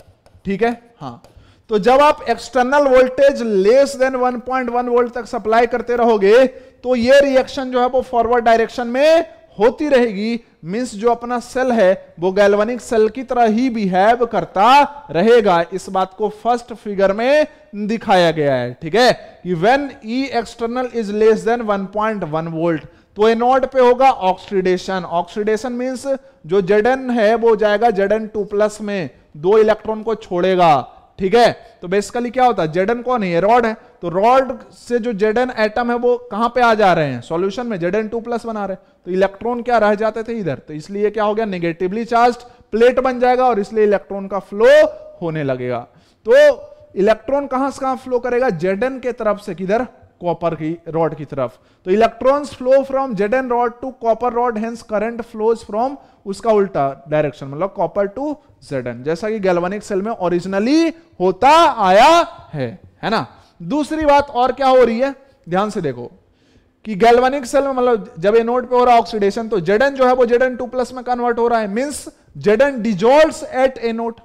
ठीक है हाँ तो जब आप external voltage less than 1.1 volt तक सप्लाई करते रहोगे तो ये रिएक्शन जो है वो फॉरवर्ड डायरेक्शन में होती रहेगी मीन्स जो अपना सेल है वो गैल्वानिक सेल की तरह ही बिहेव करता रहेगा इस बात को फर्स्ट फिगर में दिखाया गया है ठीक है कि when E external is less than 1.1 volt तो एनोड पे होगा ऑक्सीडेशन ऑक्सीडेशन मीन्स जो जेडन है वो जाएगा जेडन टू प्लस में दो इलेक्ट्रॉन को छोड़ेगा ठीक है तो बेसिकली क्या होता है जेडन कौन है एरोड है तो रॉड से जो जेडन एटम है वो कहां पे आ जा रहे हैं सॉल्यूशन में जेडन टू प्लस बना रहे तो इलेक्ट्रॉन क्या रह जाते थे इधर तो इसलिए क्या हो गया नेगेटिवली चार्ज प्लेट बन जाएगा और इसलिए इलेक्ट्रॉन का फ्लो होने लगेगा तो इलेक्ट्रॉन कहां से कहां फ्लो करेगा जेडन के तरफ से किधर कॉपर की रॉड की तरफ तो electrons flow from Zn rod to copper rod hence current flows from उसका उल्टा डायरेक्शन मतलब कॉपर टू जेडन जैसा कि गैल्वेनिक सेल में ओरिजिनली होता आया है है ना दूसरी बात और क्या हो रही है ध्यान से देखो कि गैल्वानिक सेल में मतलब जब ये नोट पे हो रहा है ऑक्सीडेशन तो जेडन जो है वो जेडन टू प्लस में कन्वर्ट हो रहा है means Zn dissolve at anode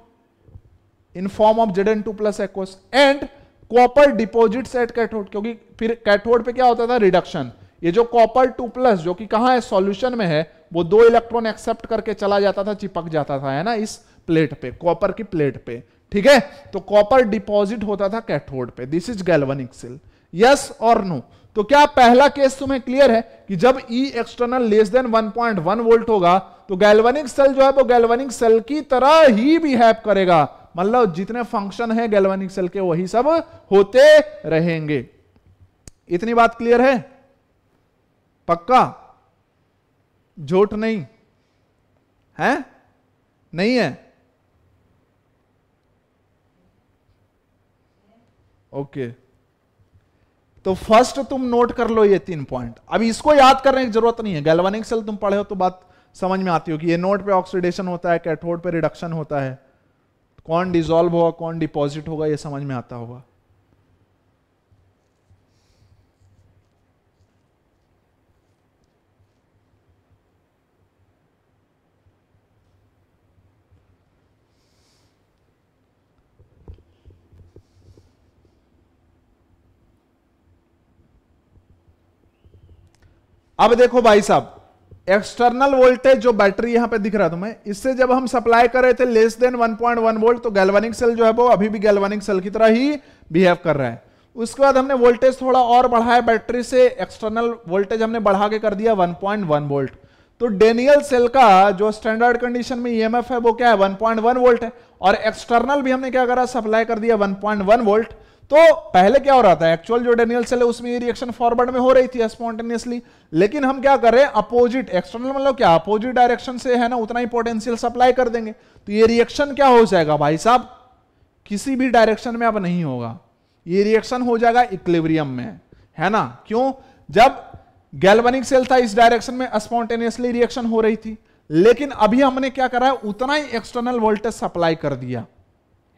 in form of Zn two plus aqueous and copper deposit at cathode क्योंकि फिर कैथोड पे क्या होता था रिडक्शन ये जो कॉपर टू प्लस जो कि कहा है सॉल्यूशन में है वो दो इलेक्ट्रॉन एक्सेप्ट करके चला जाता था चिपक जाता था है ना इस प्लेट पे कॉपर की प्लेट पे ठीक है तो कॉपर डिपॉजिट होता था कैथोड पे this is galvanic cell yes और नो तो क्या पहला केस तुम्हें क्लियर है कि जब E external less than 1.1 volt होगा तो गैल्वनिक सेल जो है वो गैल्वनिक सेल की तरह ही बिहेव करेगा मतलब जितने फंक्शन है गैल्वनिक सेल के वही सब होते रहेंगे इतनी बात क्लियर है पक्का झूठ नहीं है नहीं है ओके तो फर्स्ट तुम नोट कर लो ये तीन पॉइंट अब इसको याद करने की जरूरत नहीं है गैल्वानिक सेल तुम पढ़े हो तो बात समझ में आती हो कि ये नोट पे ऑक्सीडेशन होता है कैथोड पे रिडक्शन होता है कौन डिजोल्व होगा कौन डिपॉजिट होगा ये समझ में आता होगा अब देखो भाई साहब एक्सटर्नल वोल्टेज जो बैटरी यहां पे दिख रहा तुम्हें इससे जब हम सप्लाई कर रहे थे लेस देन 1.1 वोल्ट तो गैल्वानिक सेल जो है वो अभी भी गैल्वानिक सेल की तरह ही बिहेव कर रहा है उसके बाद हमने वोल्टेज थोड़ा और बढ़ाया बैटरी से एक्सटर्नल वोल्टेज हमने बढ़ा के कर दिया 1.1 वोल्ट तो डेनियल सेल का जो स्टैंडर्ड कंडीशन में ईएमएफ है वो क्या है 1.1 वोल्ट है और एक्सटर्नल भी हमने क्या करा सप्लाई कर दिया 1.1 वोल्ट तो पहले क्या हो रहा था एक्चुअल जो डेनियल सेल है उसमें ये रिएक्शन फॉरवर्ड में हो रही थी स्पॉन्टेनियसली लेकिन हम क्या कर रहे हैं अपोजिट एक्सटर्नल मतलब क्या अपोजिट डायरेक्शन से है ना उतना ही पोटेंशियल सप्लाई कर देंगे तो ये रिएक्शन क्या हो जाएगा भाई साहब किसी भी डायरेक्शन में अब नहीं होगा ये रिएक्शन हो जाएगा इक्लेवरियम में है ना क्यों जब गैल्वनिक सेल था इस डायरेक्शन में स्पॉन्टेनियसली रिएक्शन हो रही थी लेकिन अभी हमने क्या करा है उतना ही एक्सटर्नल वोल्टेज सप्लाई कर दिया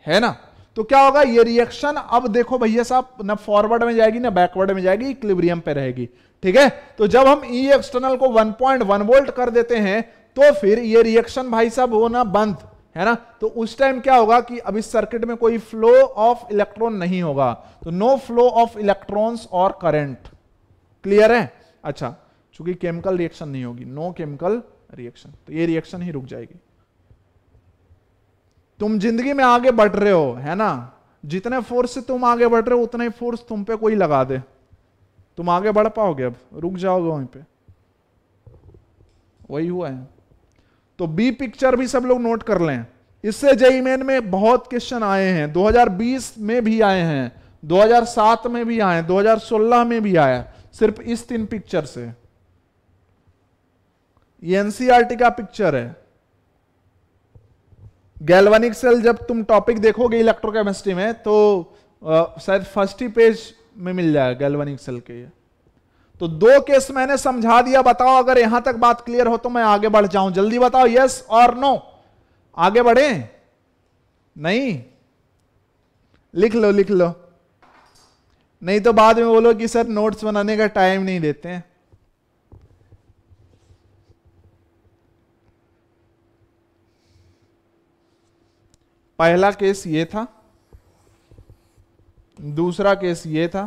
है ना तो क्या होगा ये रिएक्शन अब देखो भैया साहब ना फॉरवर्ड में जाएगी ना बैकवर्ड में जाएगी इक्लिब्रियम पे रहेगी ठीक है तो जब हम ई e एक्सटर्नल को 1.1 वोल्ट कर देते हैं तो फिर ये रिएक्शन भाई साहब होना बंद है ना तो उस टाइम क्या होगा कि अब इस सर्किट में कोई फ्लो ऑफ इलेक्ट्रॉन नहीं होगा तो नो फ्लो ऑफ इलेक्ट्रॉन और करेंट क्लियर है अच्छा चूंकि केमिकल रिएक्शन नहीं होगी नो केमिकल रिएक्शन तो ये रिएक्शन ही रुक जाएगी तुम जिंदगी में आगे बढ़ रहे हो है ना जितने फोर्स से तुम आगे बढ़ रहे हो उतना ही फोर्स तुम पे कोई लगा दे तुम आगे बढ़ पाओगे अब रुक जाओगे वहीं पे वही हुआ है तो बी पिक्चर भी सब लोग नोट कर लें इससे जेई मेन में बहुत क्वेश्चन आए हैं 2020 में भी आए हैं 2007 में भी आए 2016 में भी आया सिर्फ इस तीन पिक्चर से ये एनसीआरटी e का पिक्चर है गैल्वानिक सेल जब तुम टॉपिक देखोगे इलेक्ट्रोकेमिस्ट्री में तो शायद फर्स्ट ही पेज में मिल जाएगा गैल्वानिक सेल के ये तो दो केस मैंने समझा दिया बताओ अगर यहां तक बात क्लियर हो तो मैं आगे बढ़ जाऊं जल्दी बताओ यस और नो आगे बढ़े नहीं लिख लो लिख लो नहीं तो बाद में बोलो कि सर नोट्स बनाने का टाइम नहीं देते हैं पहला केस ये था दूसरा केस ये था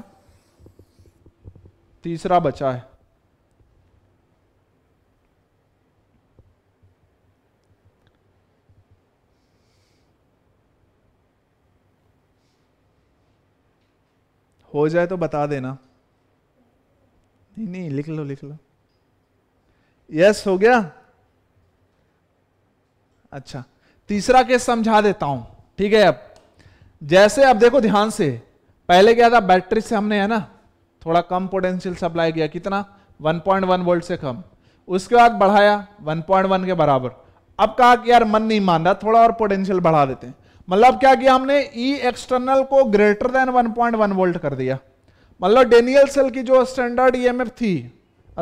तीसरा बचा है हो जाए तो बता देना नहीं नहीं लिख लो लिख लो यस हो गया अच्छा तीसरा केस समझा देता हूं ठीक है अब जैसे अब देखो ध्यान से पहले क्या था बैटरी से हमने है ना थोड़ा कम पोटेंशियल सप्लाई किया कितना 1.1 वोल्ट से कम उसके बाद बढ़ाया 1.1 के बराबर अब कहा कि यार मन नहीं मान रहा थोड़ा और पोटेंशियल बढ़ा देते हैं मतलब क्या किया हमने ई e एक्सटर्नल को ग्रेटर देन 1.1 वोल्ट कर दिया मतलब डेनियल सेल की जो स्टैंडर्ड ईएमएफ e थी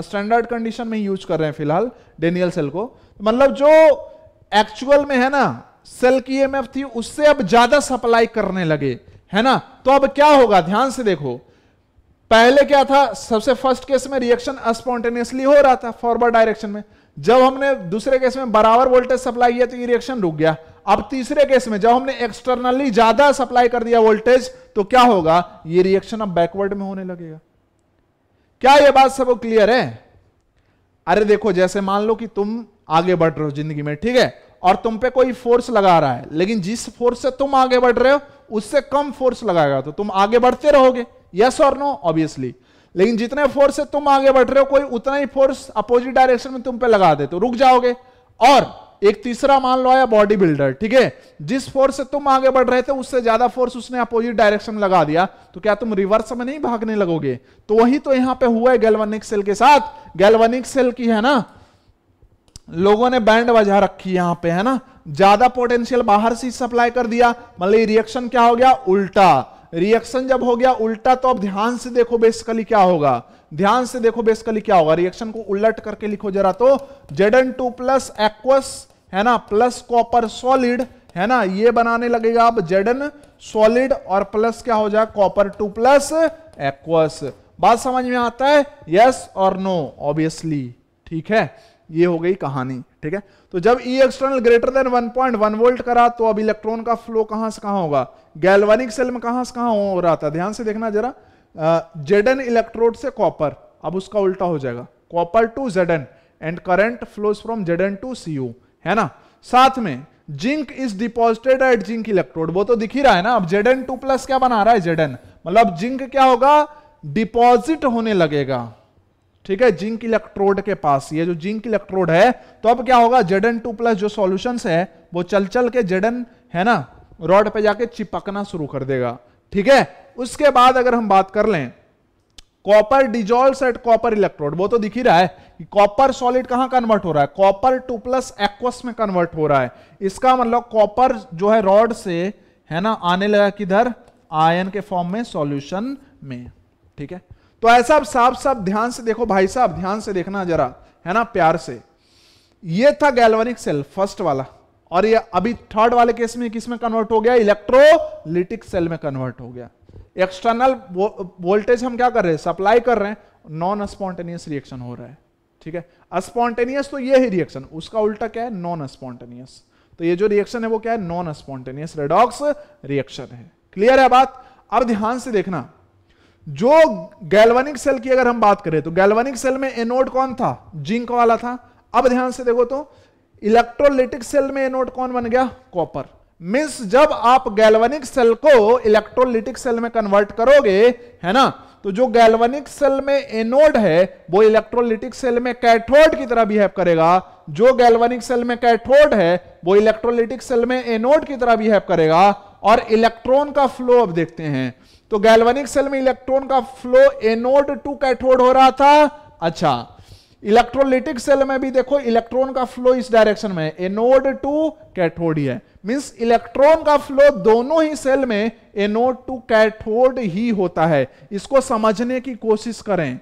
स्टैंडर्ड कंडीशन में यूज कर रहे हैं फिलहाल डेनियल सेल को मतलब जो एक्चुअल में है ना सेल की ईएमएफ थी उससे अब ज्यादा सप्लाई करने लगे है ना तो अब क्या होगा ध्यान से देखो पहले क्या था सबसे फर्स्ट केस में रिएक्शन स्पॉन्टेनियसली हो रहा था फॉरवर्ड डायरेक्शन में जब हमने दूसरे केस में बराबर वोल्टेज सप्लाई किया तो ये रिएक्शन रुक गया अब तीसरे केस में जब हमने एक्सटर्नली ज्यादा सप्लाई कर दिया वोल्टेज तो क्या होगा ये रिएक्शन अब बैकवर्ड में होने लगेगा क्या ये बात सबको क्लियर है अरे देखो जैसे मान लो कि तुम आगे बढ़ रहे हो जिंदगी में ठीक है और तुम पे कोई फोर्स लगा रहा है लेकिन जिस फोर्स से तुम आगे बढ़ रहे हो उससे कम फोर्स लगाएगा तो तुम आगे बढ़ते रहोगे यस और नो ऑब्वियसली लेकिन जितने फोर्स से तुम आगे बढ़ रहे हो कोई उतना ही फोर्स अपोजिट डायरेक्शन में तुम पे लगा दे तो रुक जाओगे और एक तीसरा मान लो आया बॉडी बिल्डर ठीक है जिस फोर्स से तुम आगे बढ़ रहे थे उससे ज्यादा फोर्स उसने अपोजिट डायरेक्शन लगा दिया तो क्या तुम रिवर्स में नहीं भागने लगोगे तो वही तो यहां पे हुआ है गैल्वेनिक सेल के साथ गैल्वेनिक सेल की है ना लोगों ने बैंड बजा रखी यहां पे है ना ज्यादा पोटेंशियल बाहर से सप्लाई कर दिया मतलब रिएक्शन क्या हो गया उल्टा रिएक्शन जब हो गया उल्टा तो अब ध्यान से देखो बेसिकली क्या होगा ध्यान से देखो बेसिकली क्या होगा रिएक्शन को उलट करके लिखो जरा तो जेडन टू प्लस एक्वस है ना प्लस कॉपर सॉलिड है ना ये बनाने लगेगा अब जेडन सॉलिड और प्लस क्या हो जाए कॉपर टू प्लस एक्वस बात समझ में आता है यस और नो ऑब्वियसली ठीक है ये हो गई कहानी ठीक है तो जब E external greater than 1.1 volt करा तो अब इलेक्ट्रॉन का फ्लो कहां से कहां होगा गैलवानिक सेल में कहां से कहां हो रहा था ध्यान से देखना जरा जेडन इलेक्ट्रोड से कॉपर अब उसका उल्टा हो जाएगा copper to Zn and current flows from Zn to C है ना साथ में zinc is deposited at zinc electrode वो तो दिख ही रहा है ना अब जेडन टू प्लस क्या बना रहा है जेडन मतलब जिंक क्या होगा डिपॉजिट होने लगेगा ठीक है जिंक इलेक्ट्रोड के पास ये जो जिंक इलेक्ट्रोड है तो अब क्या होगा जेड टू प्लस जो सॉल्यूशंस है वो चल चल के जेडन है ना रॉड पे जाके चिपकना शुरू कर देगा ठीक है उसके बाद अगर हम बात कर लें copper dissolves at copper electrode वो तो दिख ही रहा है कि कॉपर सॉलिड कहां कन्वर्ट हो रहा है कॉपर टू प्लस एक्वस में कन्वर्ट हो रहा है इसका मतलब कॉपर जो है रॉड से है ना आने लगा किधर आयन के फॉर्म में सॉल्यूशन में ठीक है तो ऐसा साफ साफ ध्यान से देखो भाई साहब ध्यान से देखना जरा है ना प्यार से ये था गैल्वेनिक सेल फर्स्ट वाला और ये अभी थर्ड वाले केस में किस में कन्वर्ट हो गया इलेक्ट्रोलिटिक सेल में कन्वर्ट हो गया एक्सटर्नल वोल्टेज हम क्या कर रहे हैं सप्लाई कर रहे हैं नॉन स्पॉन्टेनियस रिएक्शन हो रहा है ठीक है स्पॉन्टेनियस तो ये ही रिएक्शन उसका उल्टा क्या है नॉन स्पॉन्टेनियस तो ये जो रिएक्शन है वो क्या है नॉन स्पॉन्टेनियस रेडॉक्स रिएक्शन है क्लियर है बात अब ध्यान से देखना जो गैल्वेनिक सेल की अगर हम बात करें तो गैल्वेनिक सेल में एनोड कौन था जिंक वाला था अब ध्यान से देखो तो इलेक्ट्रोलिटिक सेल में एनोड कौन बन गया कॉपर मीन्स जब आप गैल्वेनिक सेल को इलेक्ट्रोलिटिक सेल में कन्वर्ट करोगे है ना तो जो गैल्वेनिक सेल में एनोड है वो इलेक्ट्रोलिटिक सेल में कैथोड की तरह बिहेव करेगा जो गैल्वेनिक सेल में कैथोड है वो इलेक्ट्रोलिटिक सेल में एनोड की तरह बिहेव करेगा और इलेक्ट्रॉन का फ्लो अब देखते हैं तो गैल्वेनिक सेल में इलेक्ट्रॉन का फ्लो एनोड टू कैथोड हो रहा था अच्छा इलेक्ट्रोलिटिक सेल में भी देखो इलेक्ट्रॉन का फ्लो इस डायरेक्शन में एनोड टू कैथोड ही है मींस इलेक्ट्रॉन का फ्लो दोनों ही सेल में एनोड टू कैथोड ही होता है इसको समझने की कोशिश करें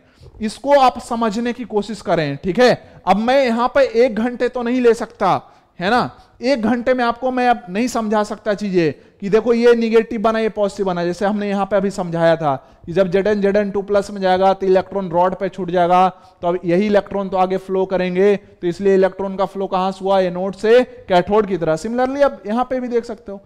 इसको आप समझने की कोशिश करें ठीक है अब मैं यहां पर एक घंटे तो नहीं ले सकता है ना एक घंटे में आपको मैं अब नहीं समझा सकता चीजें कि देखो ये निगेटिव बना ये पॉजिटिव बना जैसे हमने यहाँ पे अभी समझाया था कि जब Z N Z N two plus में जाएगा तो इलेक्ट्रॉन रॉड पे छूट जाएगा तो अब यही इलेक्ट्रॉन तो आगे फ्लो करेंगे तो इसलिए इलेक्ट्रॉन का फ्लो कहाँ से हुआ एनोड से कैथोड की तरह सिमिलरली अब यहाँ पे भी देख सकते हो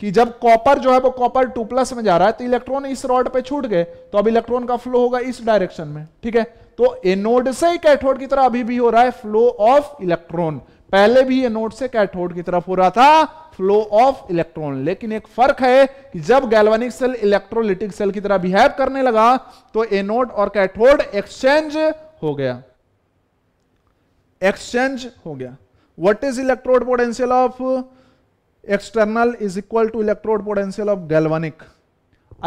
कि जब कॉपर जो है वो कॉपर टू प्लस में जा रहा है तो इलेक्ट्रॉन इस रॉड पे छूट गए तो अब इलेक्ट्रॉन का फ्लो होगा इस डायरेक्शन में ठीक है तो एनोड से ही कैथोड की तरह अभी भी हो रहा है फ्लो ऑफ इलेक्ट्रॉन पहले भी एनोड से कैथोड की तरफ हो रहा था फ्लो ऑफ इलेक्ट्रॉन लेकिन एक फर्क है कि जब गैल्वेनिक सेल इलेक्ट्रोलिटिक सेल की तरह बिहेव करने लगा तो एनोड और कैथोड एक्सचेंज हो गया एक्सचेंज हो गया what is electrode potential of external is equal to electrode potential of galvanic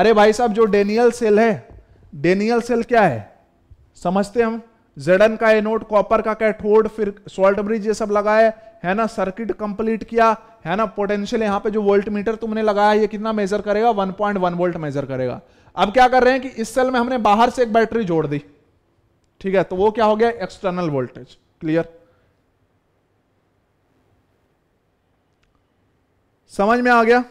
अरे भाई साहब जो डेनियल सेल है डेनियल सेल क्या है समझते हम जेडन का एनोड कॉपर का कैथोड फिर सोल्ट ब्रिज ये सब लगाया है ना सर्किट कंप्लीट किया है ना पोटेंशियल यहां पे जो वोल्ट मीटर तुमने लगाया ये कितना मेजर करेगा 1.1 वोल्ट मेजर करेगा अब क्या कर रहे हैं कि इस सेल में हमने बाहर से एक बैटरी जोड़ दी ठीक है तो वो क्या हो गया एक्सटर्नल वोल्टेज क्लियर समझ में आ गया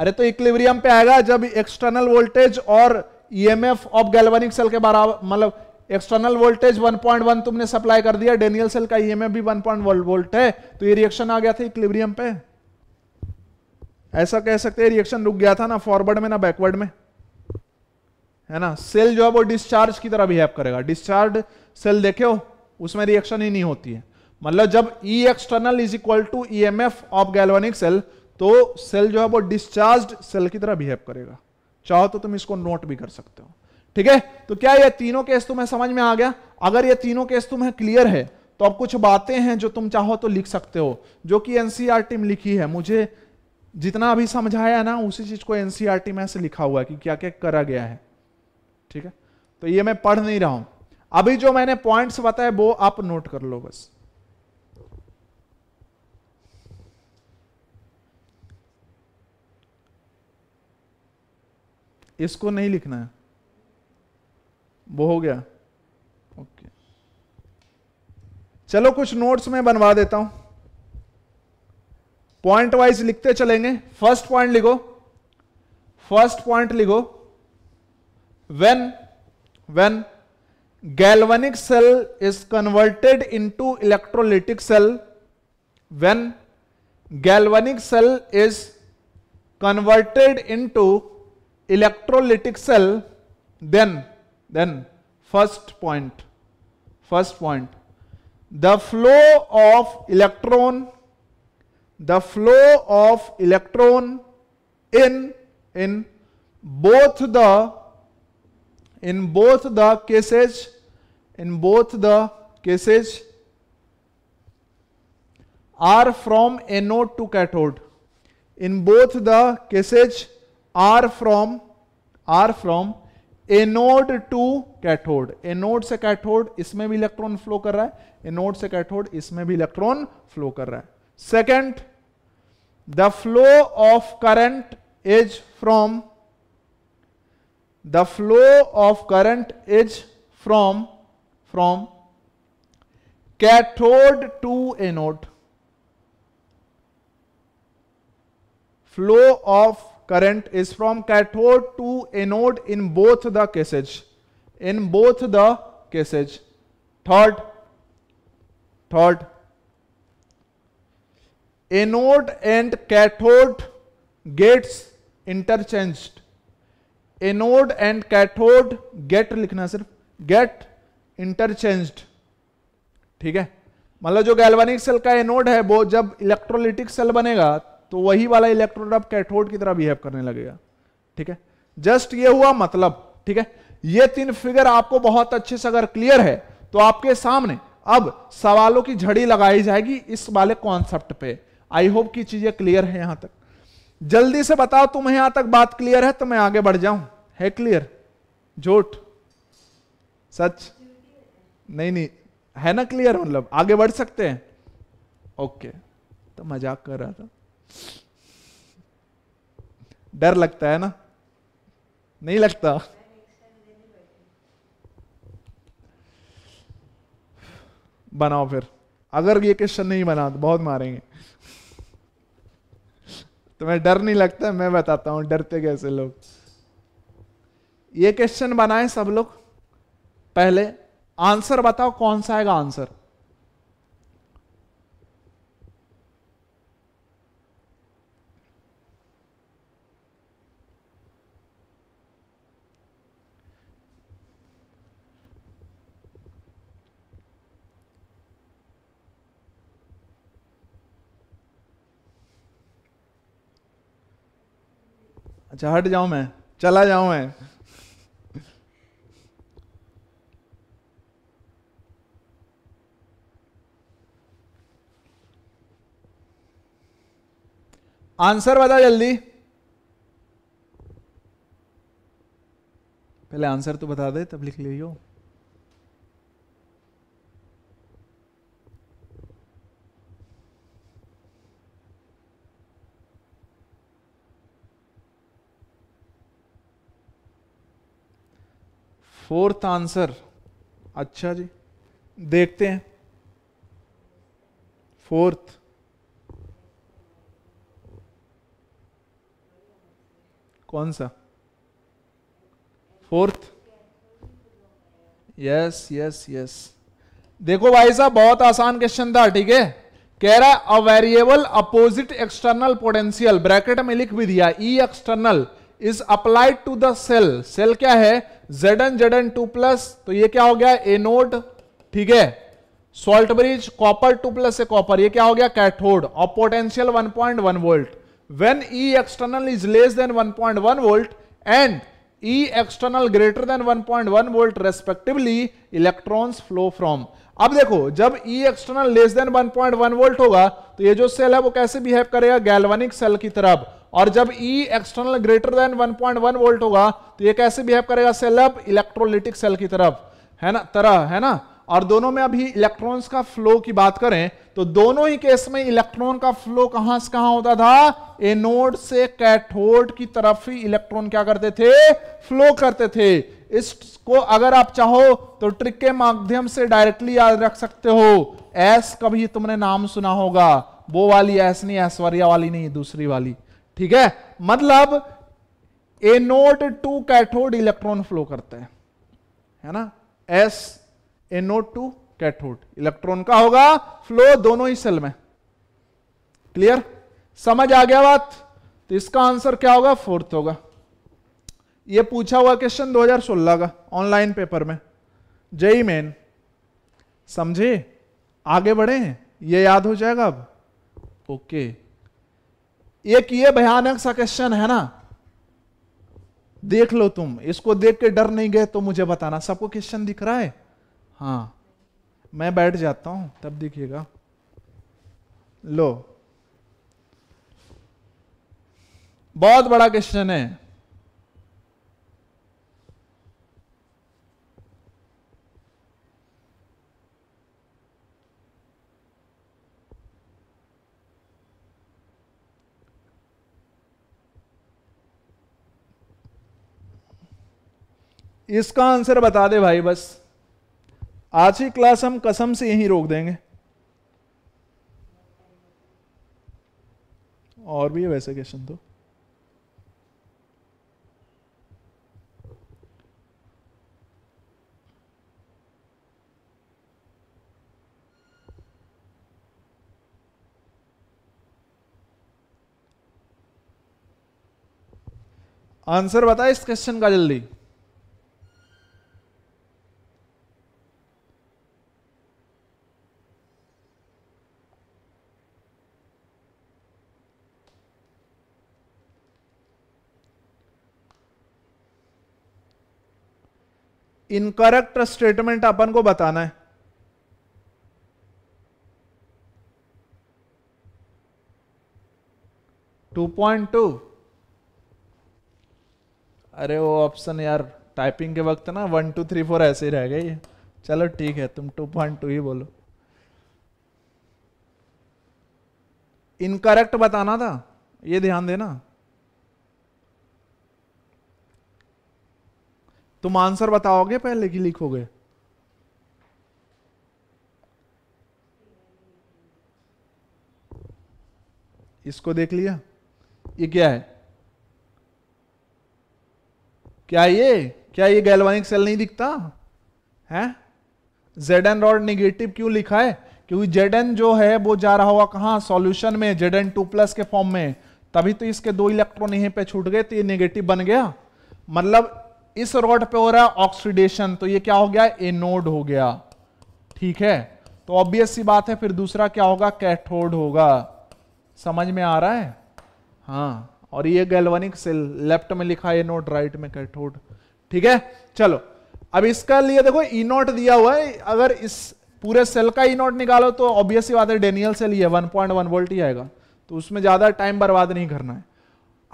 अरे तो इक्लिवरियम पे आएगा जब एक्सटर्नल वोल्टेज और ईएमएफ ऑफ गैल्वेनिक सेल के बराबर मतलब एक्सटर्नल वोल्टेज 1.1 तुमने सप्लाई कर दिया डेनियल सेल का ईएमएफ e भी 1.1 वोल्ट है तो ये रिएक्शन आ गया था इक्लिवरियम पे ऐसा कह सकते हैं रिएक्शन रुक गया था ना फॉरवर्ड में ना बैकवर्ड में है ना सेल जो है वो डिस्चार्ज की तरह बिहेव करेगा डिस्चार्ज सेल देखे हो उसमें रिएक्शन ही नहीं होती है मतलब जब E external is equal to E M F of galvanic cell तो सेल जो है वो डिस्चार्ज सेल की तरह बिहेव करेगा चाहो तो तुम इसको नोट भी कर सकते हो ठीक है तो क्या ये तीनों केस तुम्हें समझ में आ गया अगर ये तीनों केस तुम्हें क्लियर है तो अब कुछ बातें हैं जो तुम चाहो तो लिख सकते हो जो कि एनसीआर टीम e लिखी है मुझे जितना अभी समझाया ना उसी चीज को एनसीआर टीम e ऐसे लिखा हुआ है कि क्या क्या करा गया है ठीक है तो ये मैं पढ़ नहीं रहा हूं अभी जो मैंने पॉइंट्स बताए वो आप नोट कर लो बस इसको नहीं लिखना है वो हो गया ओके चलो कुछ नोट्स में बनवा देता हूं पॉइंट वाइज लिखते चलेंगे फर्स्ट पॉइंट लिखो फर्स्ट पॉइंट लिखो when when galvanic cell is converted into electrolytic cell when galvanic cell is converted into electrolytic cell then then first point first point the flow of electron the flow of electron in in both the in both the cases in both the cases are from anode to cathode in both the cases are from are from anode to cathode anode से cathode इसमें भी electron flow कर रहा है anode से cathode इसमें भी electron flow कर रहा है second the flow of current is from the flow of current is from from cathode to anode flow of current is from cathode to anode in both the cases. In both the cases. Third, third, anode and cathode gets interchanged. Anode and cathode get लिखना सिर्फ gate interchanged ठीक है मतलब जो galvanic cell का anode है वो जब इलेक्ट्रोलिटिक सेल बनेगा तो वही वाला इलेक्ट्रोड अब कैथोड की तरह बिहेव करने लगेगा ठीक है जस्ट ये हुआ मतलब ठीक है ये तीन फिगर आपको बहुत अच्छे से अगर क्लियर है तो आपके सामने अब सवालों की झड़ी लगाई जाएगी इस वाले कॉन्सेप्ट पे आई होप की चीजें क्लियर है यहां तक जल्दी से बताओ तुम्हें यहां तक बात क्लियर है तो मैं आगे बढ़ जाऊं है क्लियर झूठ सच नहीं नहीं है ना क्लियर मतलब आगे बढ़ सकते हैं ओके तो मजाक कर रहा था डर लगता है ना नहीं लगता बनाओ फिर अगर ये क्वेश्चन नहीं बना तो बहुत मारेंगे तुम्हें तो डर नहीं लगता मैं बताता हूं डरते कैसे लोग ये क्वेश्चन बनाए सब लोग पहले आंसर बताओ कौन सा आएगा आंसर अच्छा हट जाऊं मैं चला जाऊं मैं आंसर बता जल्दी पहले आंसर तो बता दे तब लिख लियो फोर्थ आंसर अच्छा जी देखते हैं फोर्थ कौन सा फोर्थ यस यस यस देखो भाई साहब बहुत आसान क्वेश्चन था ठीक है कह रहा है a variable opposite external potential bracket में लिख भी दिया E external e is applied to the cell cell क्या है जेडन जेडन टू प्लस तो ये क्या हो गया एनोड ठीक है salt bridge copper two plus से कॉपर ये क्या हो गया कैथोड और potential 1.1 volt when E external is less than 1.1 volt and E external greater than 1.1 volt respectively electron flow from अब देखो जब E external less than 1.1 volt होगा तो ये जो सेल है वो कैसे बिहेव करेगा गैलवनिक सेल की तरफ और जब E external greater than 1.1 volt होगा तो ये कैसे बिहेव करेगा सेल अब इलेक्ट्रोलिटिक सेल की तरफ है ना तरह है ना और दोनों में अभी इलेक्ट्रॉन्स का फ्लो की बात करें तो दोनों ही केस में इलेक्ट्रॉन का फ्लो कहां से कहां होता था एनोड से कैथोड की तरफ ही इलेक्ट्रॉन क्या करते थे फ्लो करते थे इसको अगर आप चाहो तो ट्रिक के माध्यम से डायरेक्टली याद रख सकते हो एस कभी तुमने नाम सुना होगा वो वाली एस नहीं ऐश्वर्या वाली नहीं दूसरी वाली ठीक है मतलब anode to cathode electron flow करते हैं है ना as anode to cathode electron का होगा फ्लो दोनों ही सेल में क्लियर समझ आ गया बात तो इसका आंसर क्या होगा फोर्थ होगा ये पूछा हुआ क्वेश्चन 2016 का ऑनलाइन पेपर में जई मेन समझे आगे बढ़े ये याद हो जाएगा अब ओके एक ये भयानक सा क्वेश्चन है ना देख लो तुम इसको देख के डर नहीं गए तो मुझे बताना सबको क्वेश्चन दिख रहा है हाँ मैं बैठ जाता हूं तब देखिएगा लो बहुत बड़ा क्वेश्चन है इसका आंसर बता दे भाई बस आज की क्लास हम कसम से यहीं रोक देंगे और भी है वैसे क्वेश्चन तो आंसर बताए इस क्वेश्चन का जल्दी इनकरेक्ट स्टेटमेंट अपन को बताना है टू पॉइंट टू अरे वो ऑप्शन यार टाइपिंग के वक्त ना वन टू थ्री फोर ऐसे ही रह गए चलो ठीक है तुम टू पॉइंट टू ही बोलो इनकरेक्ट बताना था ये ध्यान देना तुम आंसर बताओगे पहले कि लिखोगे इसको देख लिया ये क्या है क्या ये क्या ये गैल्वानिक सेल नहीं दिखता है जेड एन रॉड निगेटिव क्यों लिखा है क्योंकि जेड एन जो है वो जा रहा होगा कहा सॉल्यूशन में जेड एन टू प्लस के फॉर्म में तभी तो इसके दो इलेक्ट्रॉन यहीं पे छूट गए तो ये नेगेटिव बन गया मतलब इस रॉड पे हो रहा है ऑक्सीडेशन तो ये क्या हो गया एनोड हो गया ठीक है तो ऑब्वियस सी बात है फिर दूसरा क्या होगा कैथोड होगा समझ में आ रहा है हाँ और ये गैल्वानिक सेल लेफ्ट में लिखा है एनोड राइट में कैथोड ठीक है चलो अब इसका लिए देखो ई नोट दिया हुआ है अगर इस पूरे सेल का ई नोट निकालो तो सी बात है Daniel cell one point one volt ही आएगा तो उसमें ज्यादा टाइम बर्बाद नहीं करना है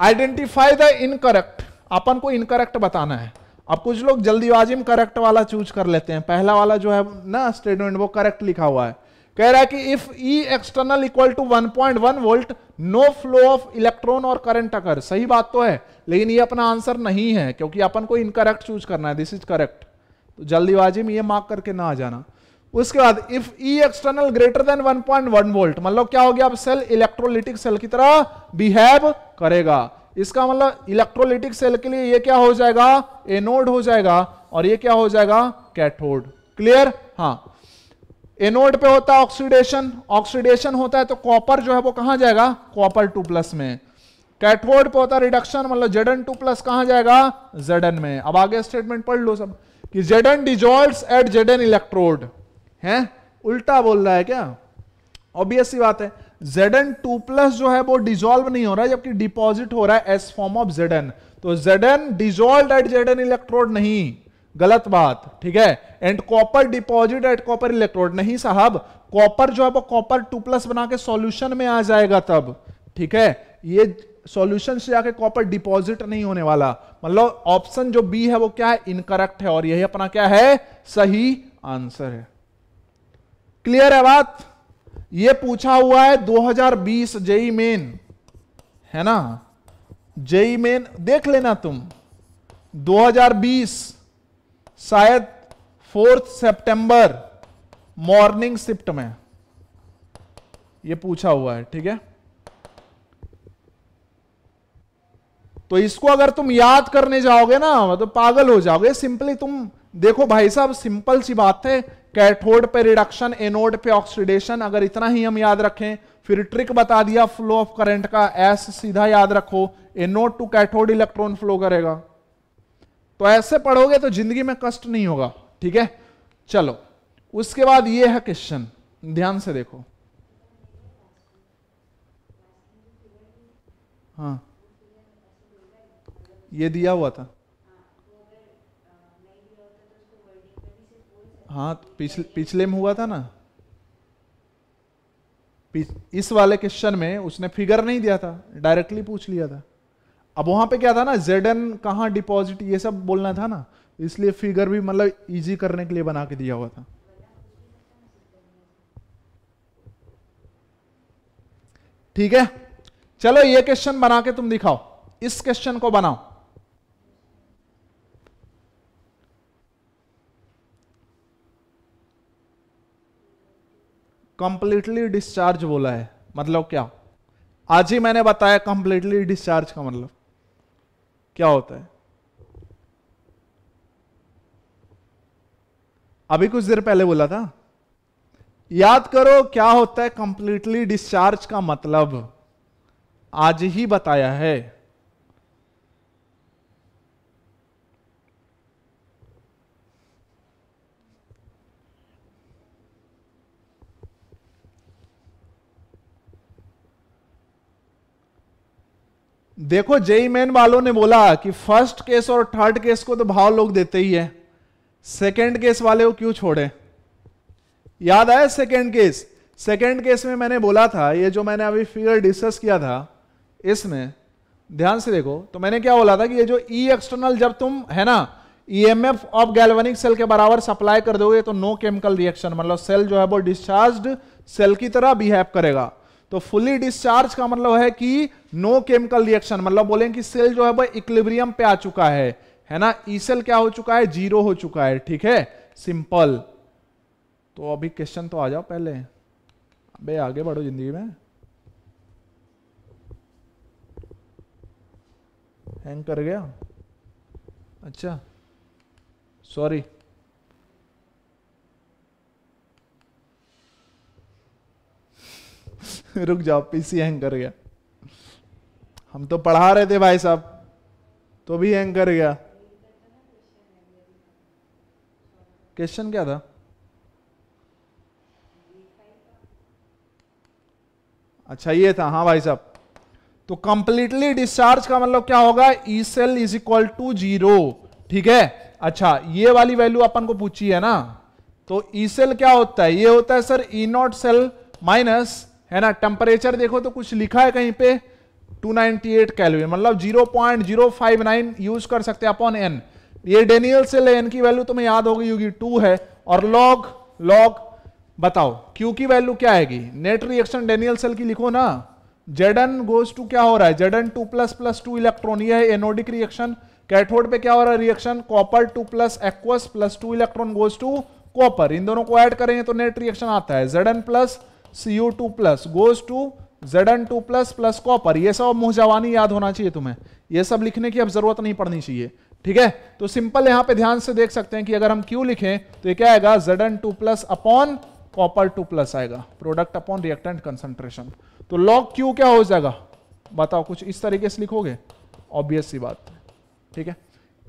आइडेंटिफाई द इनकरेक्ट अपन को इनकरेक्ट बताना है अब कुछ लोग जल्दीबाजी में करेक्ट वाला चूज कर लेते हैं पहला वाला जो है ना स्टेटमेंट वो करेक्ट लिखा हुआ है कह रहा है कि if E external equal to 1.1 volt no flow of electron और करंट अकर सही बात तो है लेकिन ये अपना आंसर नहीं है क्योंकि अपन को इनकरेक्ट चूज करना है दिस इज करेक्ट तो जल्दीबाजी में ये मार्क करके ना आ जाना उसके बाद if E external greater than 1.1 volt मतलब क्या हो गया अब सेल इलेक्ट्रोलिटिक सेल की तरह बिहेव करेगा इसका मतलब इलेक्ट्रोलिटिक सेल के लिए ये क्या हो जाएगा एनोड हो जाएगा और ये क्या हो जाएगा कैथोड क्लियर हाँ एनोड पे होता है ऑक्सीडेशन ऑक्सीडेशन होता है तो कॉपर जो है वो कहा जाएगा कॉपर टू प्लस में कैथोड पे होता है रिडक्शन मतलब जेडन टू प्लस कहां जाएगा जेडन में अब आगे स्टेटमेंट पढ़ लो सब कि Z N dissolves at Z N electrode है उल्टा बोल रहा है क्या ऑब्वियस सी बात है Zn2+ प्लस जो है वो डिजोल्व नहीं हो रहा है जबकि डिपॉजिट हो रहा है एस फॉर्म ऑफ Zn तो Zn dissolve at Zn electrode नहीं गलत बात ठीक है and copper deposit at copper electrode नहीं साहब कॉपर जो है वो कॉपर 2+ बना के सॉल्यूशन में आ जाएगा तब ठीक है ये सॉल्यूशन से जाके कॉपर डिपॉजिट नहीं होने वाला मतलब ऑप्शन जो बी है वो क्या है इनकरेक्ट है और यही अपना क्या है सही आंसर है क्लियर है बात ये पूछा हुआ है 2020 जेई मेन है ना जेई मेन देख लेना तुम 2020 शायद फोर्थ सितंबर मॉर्निंग शिफ्ट में ये पूछा हुआ है ठीक है तो इसको अगर तुम याद करने जाओगे ना तो पागल हो जाओगे सिंपली तुम देखो भाई साहब सिंपल सी बात है कैथोड पे रिडक्शन एनोड पे ऑक्सीडेशन अगर इतना ही हम याद रखें फिर ट्रिक बता दिया फ्लो ऑफ करंट का एस सीधा याद रखो anode to cathode electron flow करेगा तो ऐसे पढ़ोगे तो जिंदगी में कष्ट नहीं होगा ठीक है चलो उसके बाद ये है क्वेश्चन ध्यान से देखो हाँ ये दिया हुआ था हाँ पिछले पिछले में हुआ था ना इस वाले क्वेश्चन में उसने फिगर नहीं दिया था डायरेक्टली पूछ लिया था अब वहां पे क्या था ना जेड एन कहा डिपॉजिट ये सब बोलना था ना इसलिए फिगर भी मतलब इजी करने के लिए बना के दिया हुआ था ठीक है चलो ये क्वेश्चन बना के तुम दिखाओ इस क्वेश्चन को बनाओ कंप्लीटली डिस्चार्ज बोला है मतलब क्या आज ही मैंने बताया कंप्लीटली डिस्चार्ज का मतलब क्या होता है अभी कुछ देर पहले बोला था याद करो क्या होता है कंप्लीटली डिस्चार्ज का मतलब आज ही बताया है देखो जेई मेन e वालों ने बोला कि फर्स्ट केस और थर्ड केस को तो भाव लोग देते ही है सेकेंड केस वाले को क्यों छोड़े याद आया सेकेंड केस सेकेंड केस में मैंने बोला था ये जो मैंने अभी फिगर डिस्कस किया था इसमें ध्यान से देखो तो मैंने क्या बोला था कि ये जो ई e एक्सटर्नल जब तुम है ना एफ ऑफ गैल्वेनिक सेल के बराबर सप्लाई कर दोगे तो नो केमिकल रिएक्शन मतलब सेल जो है वो डिस्चार्ज सेल की तरह बिहेव करेगा तो फुली डिस्चार्ज का मतलब है कि नो केमिकल रिएक्शन मतलब बोले कि सेल जो है वह इक्लिब्रियम पे आ चुका है है ना ई e सेल क्या हो चुका है जीरो हो चुका है ठीक है सिंपल तो अभी क्वेश्चन तो आ जाओ पहले अबे आगे बढ़ो जिंदगी में हैंग कर गया अच्छा सॉरी <laughs> रुक जाओ पीसी हैंग कर गया हम तो पढ़ा रहे थे भाई साहब तो भी हैंग कर गया क्वेश्चन क्या था अच्छा ये था हाँ भाई साहब तो कंप्लीटली डिस्चार्ज का मतलब क्या होगा E cell is equal to zero ठीक है अच्छा ये वाली वैल्यू अपन को पूछी है ना तो ई e सेल क्या होता है ये होता है sir E not cell minus है ना टेम्परेचर देखो तो कुछ लिखा है कहीं पे 298 कैलोरी मतलब 0.059 यूज कर सकते हैं अपॉन एन ये डेनियल से ले एन की वैल्यू तुम्हें याद होगी होगी टू है और लॉग लॉग बताओ क्यू की वैल्यू क्या आएगी नेट रिएक्शन डेनियल सेल की लिखो ना जेडन गोज टू क्या हो रहा है Z N two plus plus two electron ये है एनोडिक रिएक्शन कैथोड पे क्या हो रहा है reaction copper two plus aqueous plus two electron goes to copper इन दोनों को ऐड करेंगे तो नेट रिएक्शन आता है Z N plus CU two plus goes to Z N two plus plus copper ये सब मुंह जवानी याद होना चाहिए तुम्हें ये सब लिखने की अब जरूरत नहीं पड़नी चाहिए ठीक है तो सिंपल यहां पे ध्यान से देख सकते हैं कि अगर हम Q लिखें तो ये क्या आएगा Z N two plus upon copper two plus आएगा प्रोडक्ट अपॉन रिएक्टेंट कंसंट्रेशन तो लॉग Q क्या हो जाएगा बताओ कुछ इस तरीके से लिखोगे ऑब्वियस सी बात ठीक है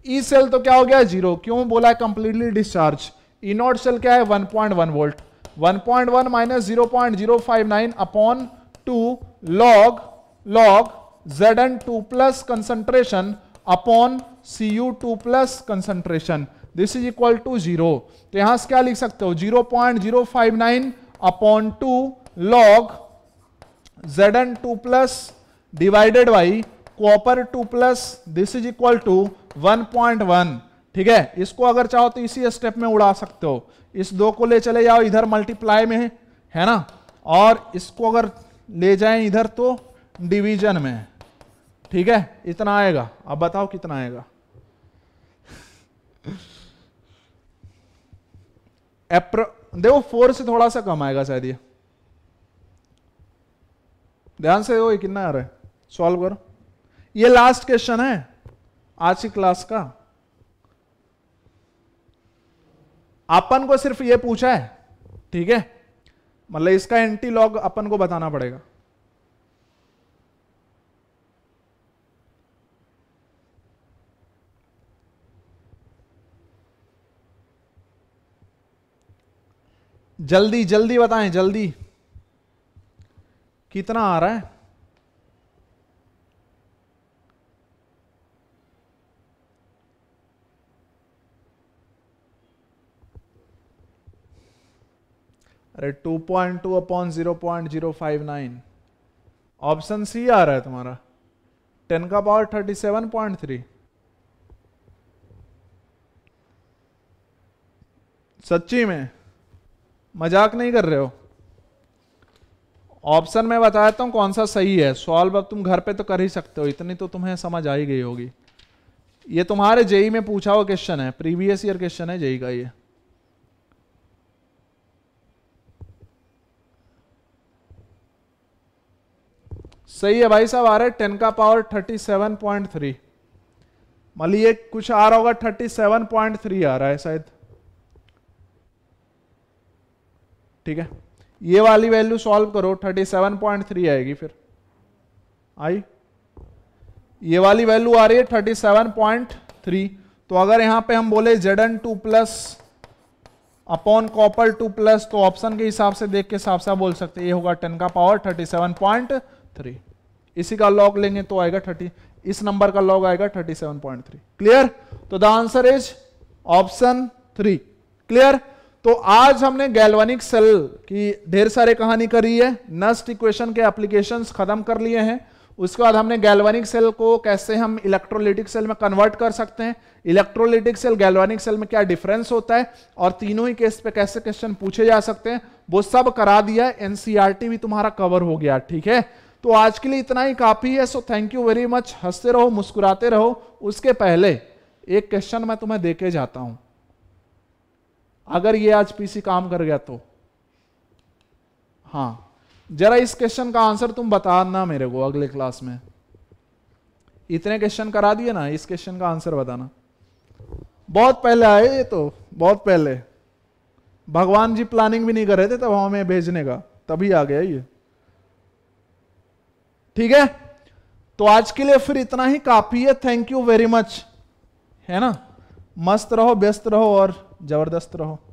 ई e सेल तो क्या हो गया जीरो क्यों बोला है completely discharge E not cell क्या है 1.1 volt 1.1 point one minus zero point zero five nine upon to log log Zn2 plus concentration upon Cu2 plus concentration. This is equal to zero तो यहां से क्या लिख सकते हो zero point zero five nine upon two log Z N two plus divided by copper two plus this is equal to one point one ठीक है इसको अगर चाहो तो इसी स्टेप में उड़ा सकते हो इस दो को ले चले जाओ इधर मल्टीप्लाई में है, है ना और इसको अगर ले जाए इधर तो डिवीजन में ठीक है इतना आएगा अब बताओ कितना आएगा एप्र देखो फोर से थोड़ा सा कम आएगा शायद ये ध्यान से ये कितना आ रहा है सॉल्व करो ये लास्ट क्वेश्चन है आज की क्लास का अपन को सिर्फ ये पूछा है ठीक है मतलब इसका एंटी लॉग अपन को बताना पड़ेगा जल्दी जल्दी बताएं जल्दी कितना आ रहा है अरे 2.2 point two upon zero point zero five nine option C आ रहा है तुम्हारा टेन का power thirty seven point three सच्ची में मजाक नहीं कर रहे हो ऑप्शन में बता देता हूँ कौन सा सही है सॉल्व अब तुम घर पे तो कर ही सकते हो इतनी तो तुम्हें समझ आ ही गई होगी ये तुम्हारे जेई में पूछा हुआ क्वेश्चन है प्रीवियस ईयर क्वेश्चन है जेई का ये सही है भाई साहब आ रहा है टेन का power thirty seven point three मान ली कुछ आ रहा होगा थर्टी सेवन पॉइंट थ्री आ रहा है शायद ठीक है ये वाली वैल्यू सॉल्व करो थर्टी सेवन पॉइंट थ्री आएगी फिर आई ये वाली वैल्यू आ रही है थर्टी सेवन पॉइंट थ्री तो अगर यहां पे हम बोले Z N two plus upon copper two plus तो ऑप्शन के हिसाब से देख के हिसाब से बोल सकते ये होगा टेन का power thirty seven point three इसी का लॉग लेंगे तो आएगा थर्टी इस नंबर का लॉग आएगा thirty seven point three clear तो the answer is option three clear तो आज हमने गैल्वानिक सेल की ढेर सारे कहानी करी है नस्ट इक्वेशन के एप्लीकेशन खत्म कर लिए हैं उसके बाद हमने गैल्वानिक सेल को कैसे हम इलेक्ट्रोलिटिक सेल में कन्वर्ट कर सकते हैं इलेक्ट्रोलिटिक सेल गैल्वानिक सेल में क्या डिफरेंस होता है और तीनों ही केस पे कैसे क्वेश्चन पूछे जा सकते हैं वो सब करा दिया एनसीआरटी e भी तुम्हारा कवर हो गया ठीक है तो आज के लिए इतना ही काफ़ी है so thank you very much हंसते रहो मुस्कुराते रहो उसके पहले एक क्वेश्चन मैं तुम्हें दे के जाता हूं अगर ये आज पीसी काम कर गया तो हाँ जरा इस क्वेश्चन का आंसर तुम बताना मेरे को अगले क्लास में इतने क्वेश्चन करा दिए ना इस क्वेश्चन का आंसर बताना बहुत पहले आए ये तो बहुत पहले भगवान जी प्लानिंग भी नहीं कर रहे थे तब हमें भेजने का तभी आ गया ये ठीक है तो आज के लिए फिर इतना ही काफी है थैंक यू वेरी मच है ना मस्त रहो व्यस्त रहो और जबरदस्त रहो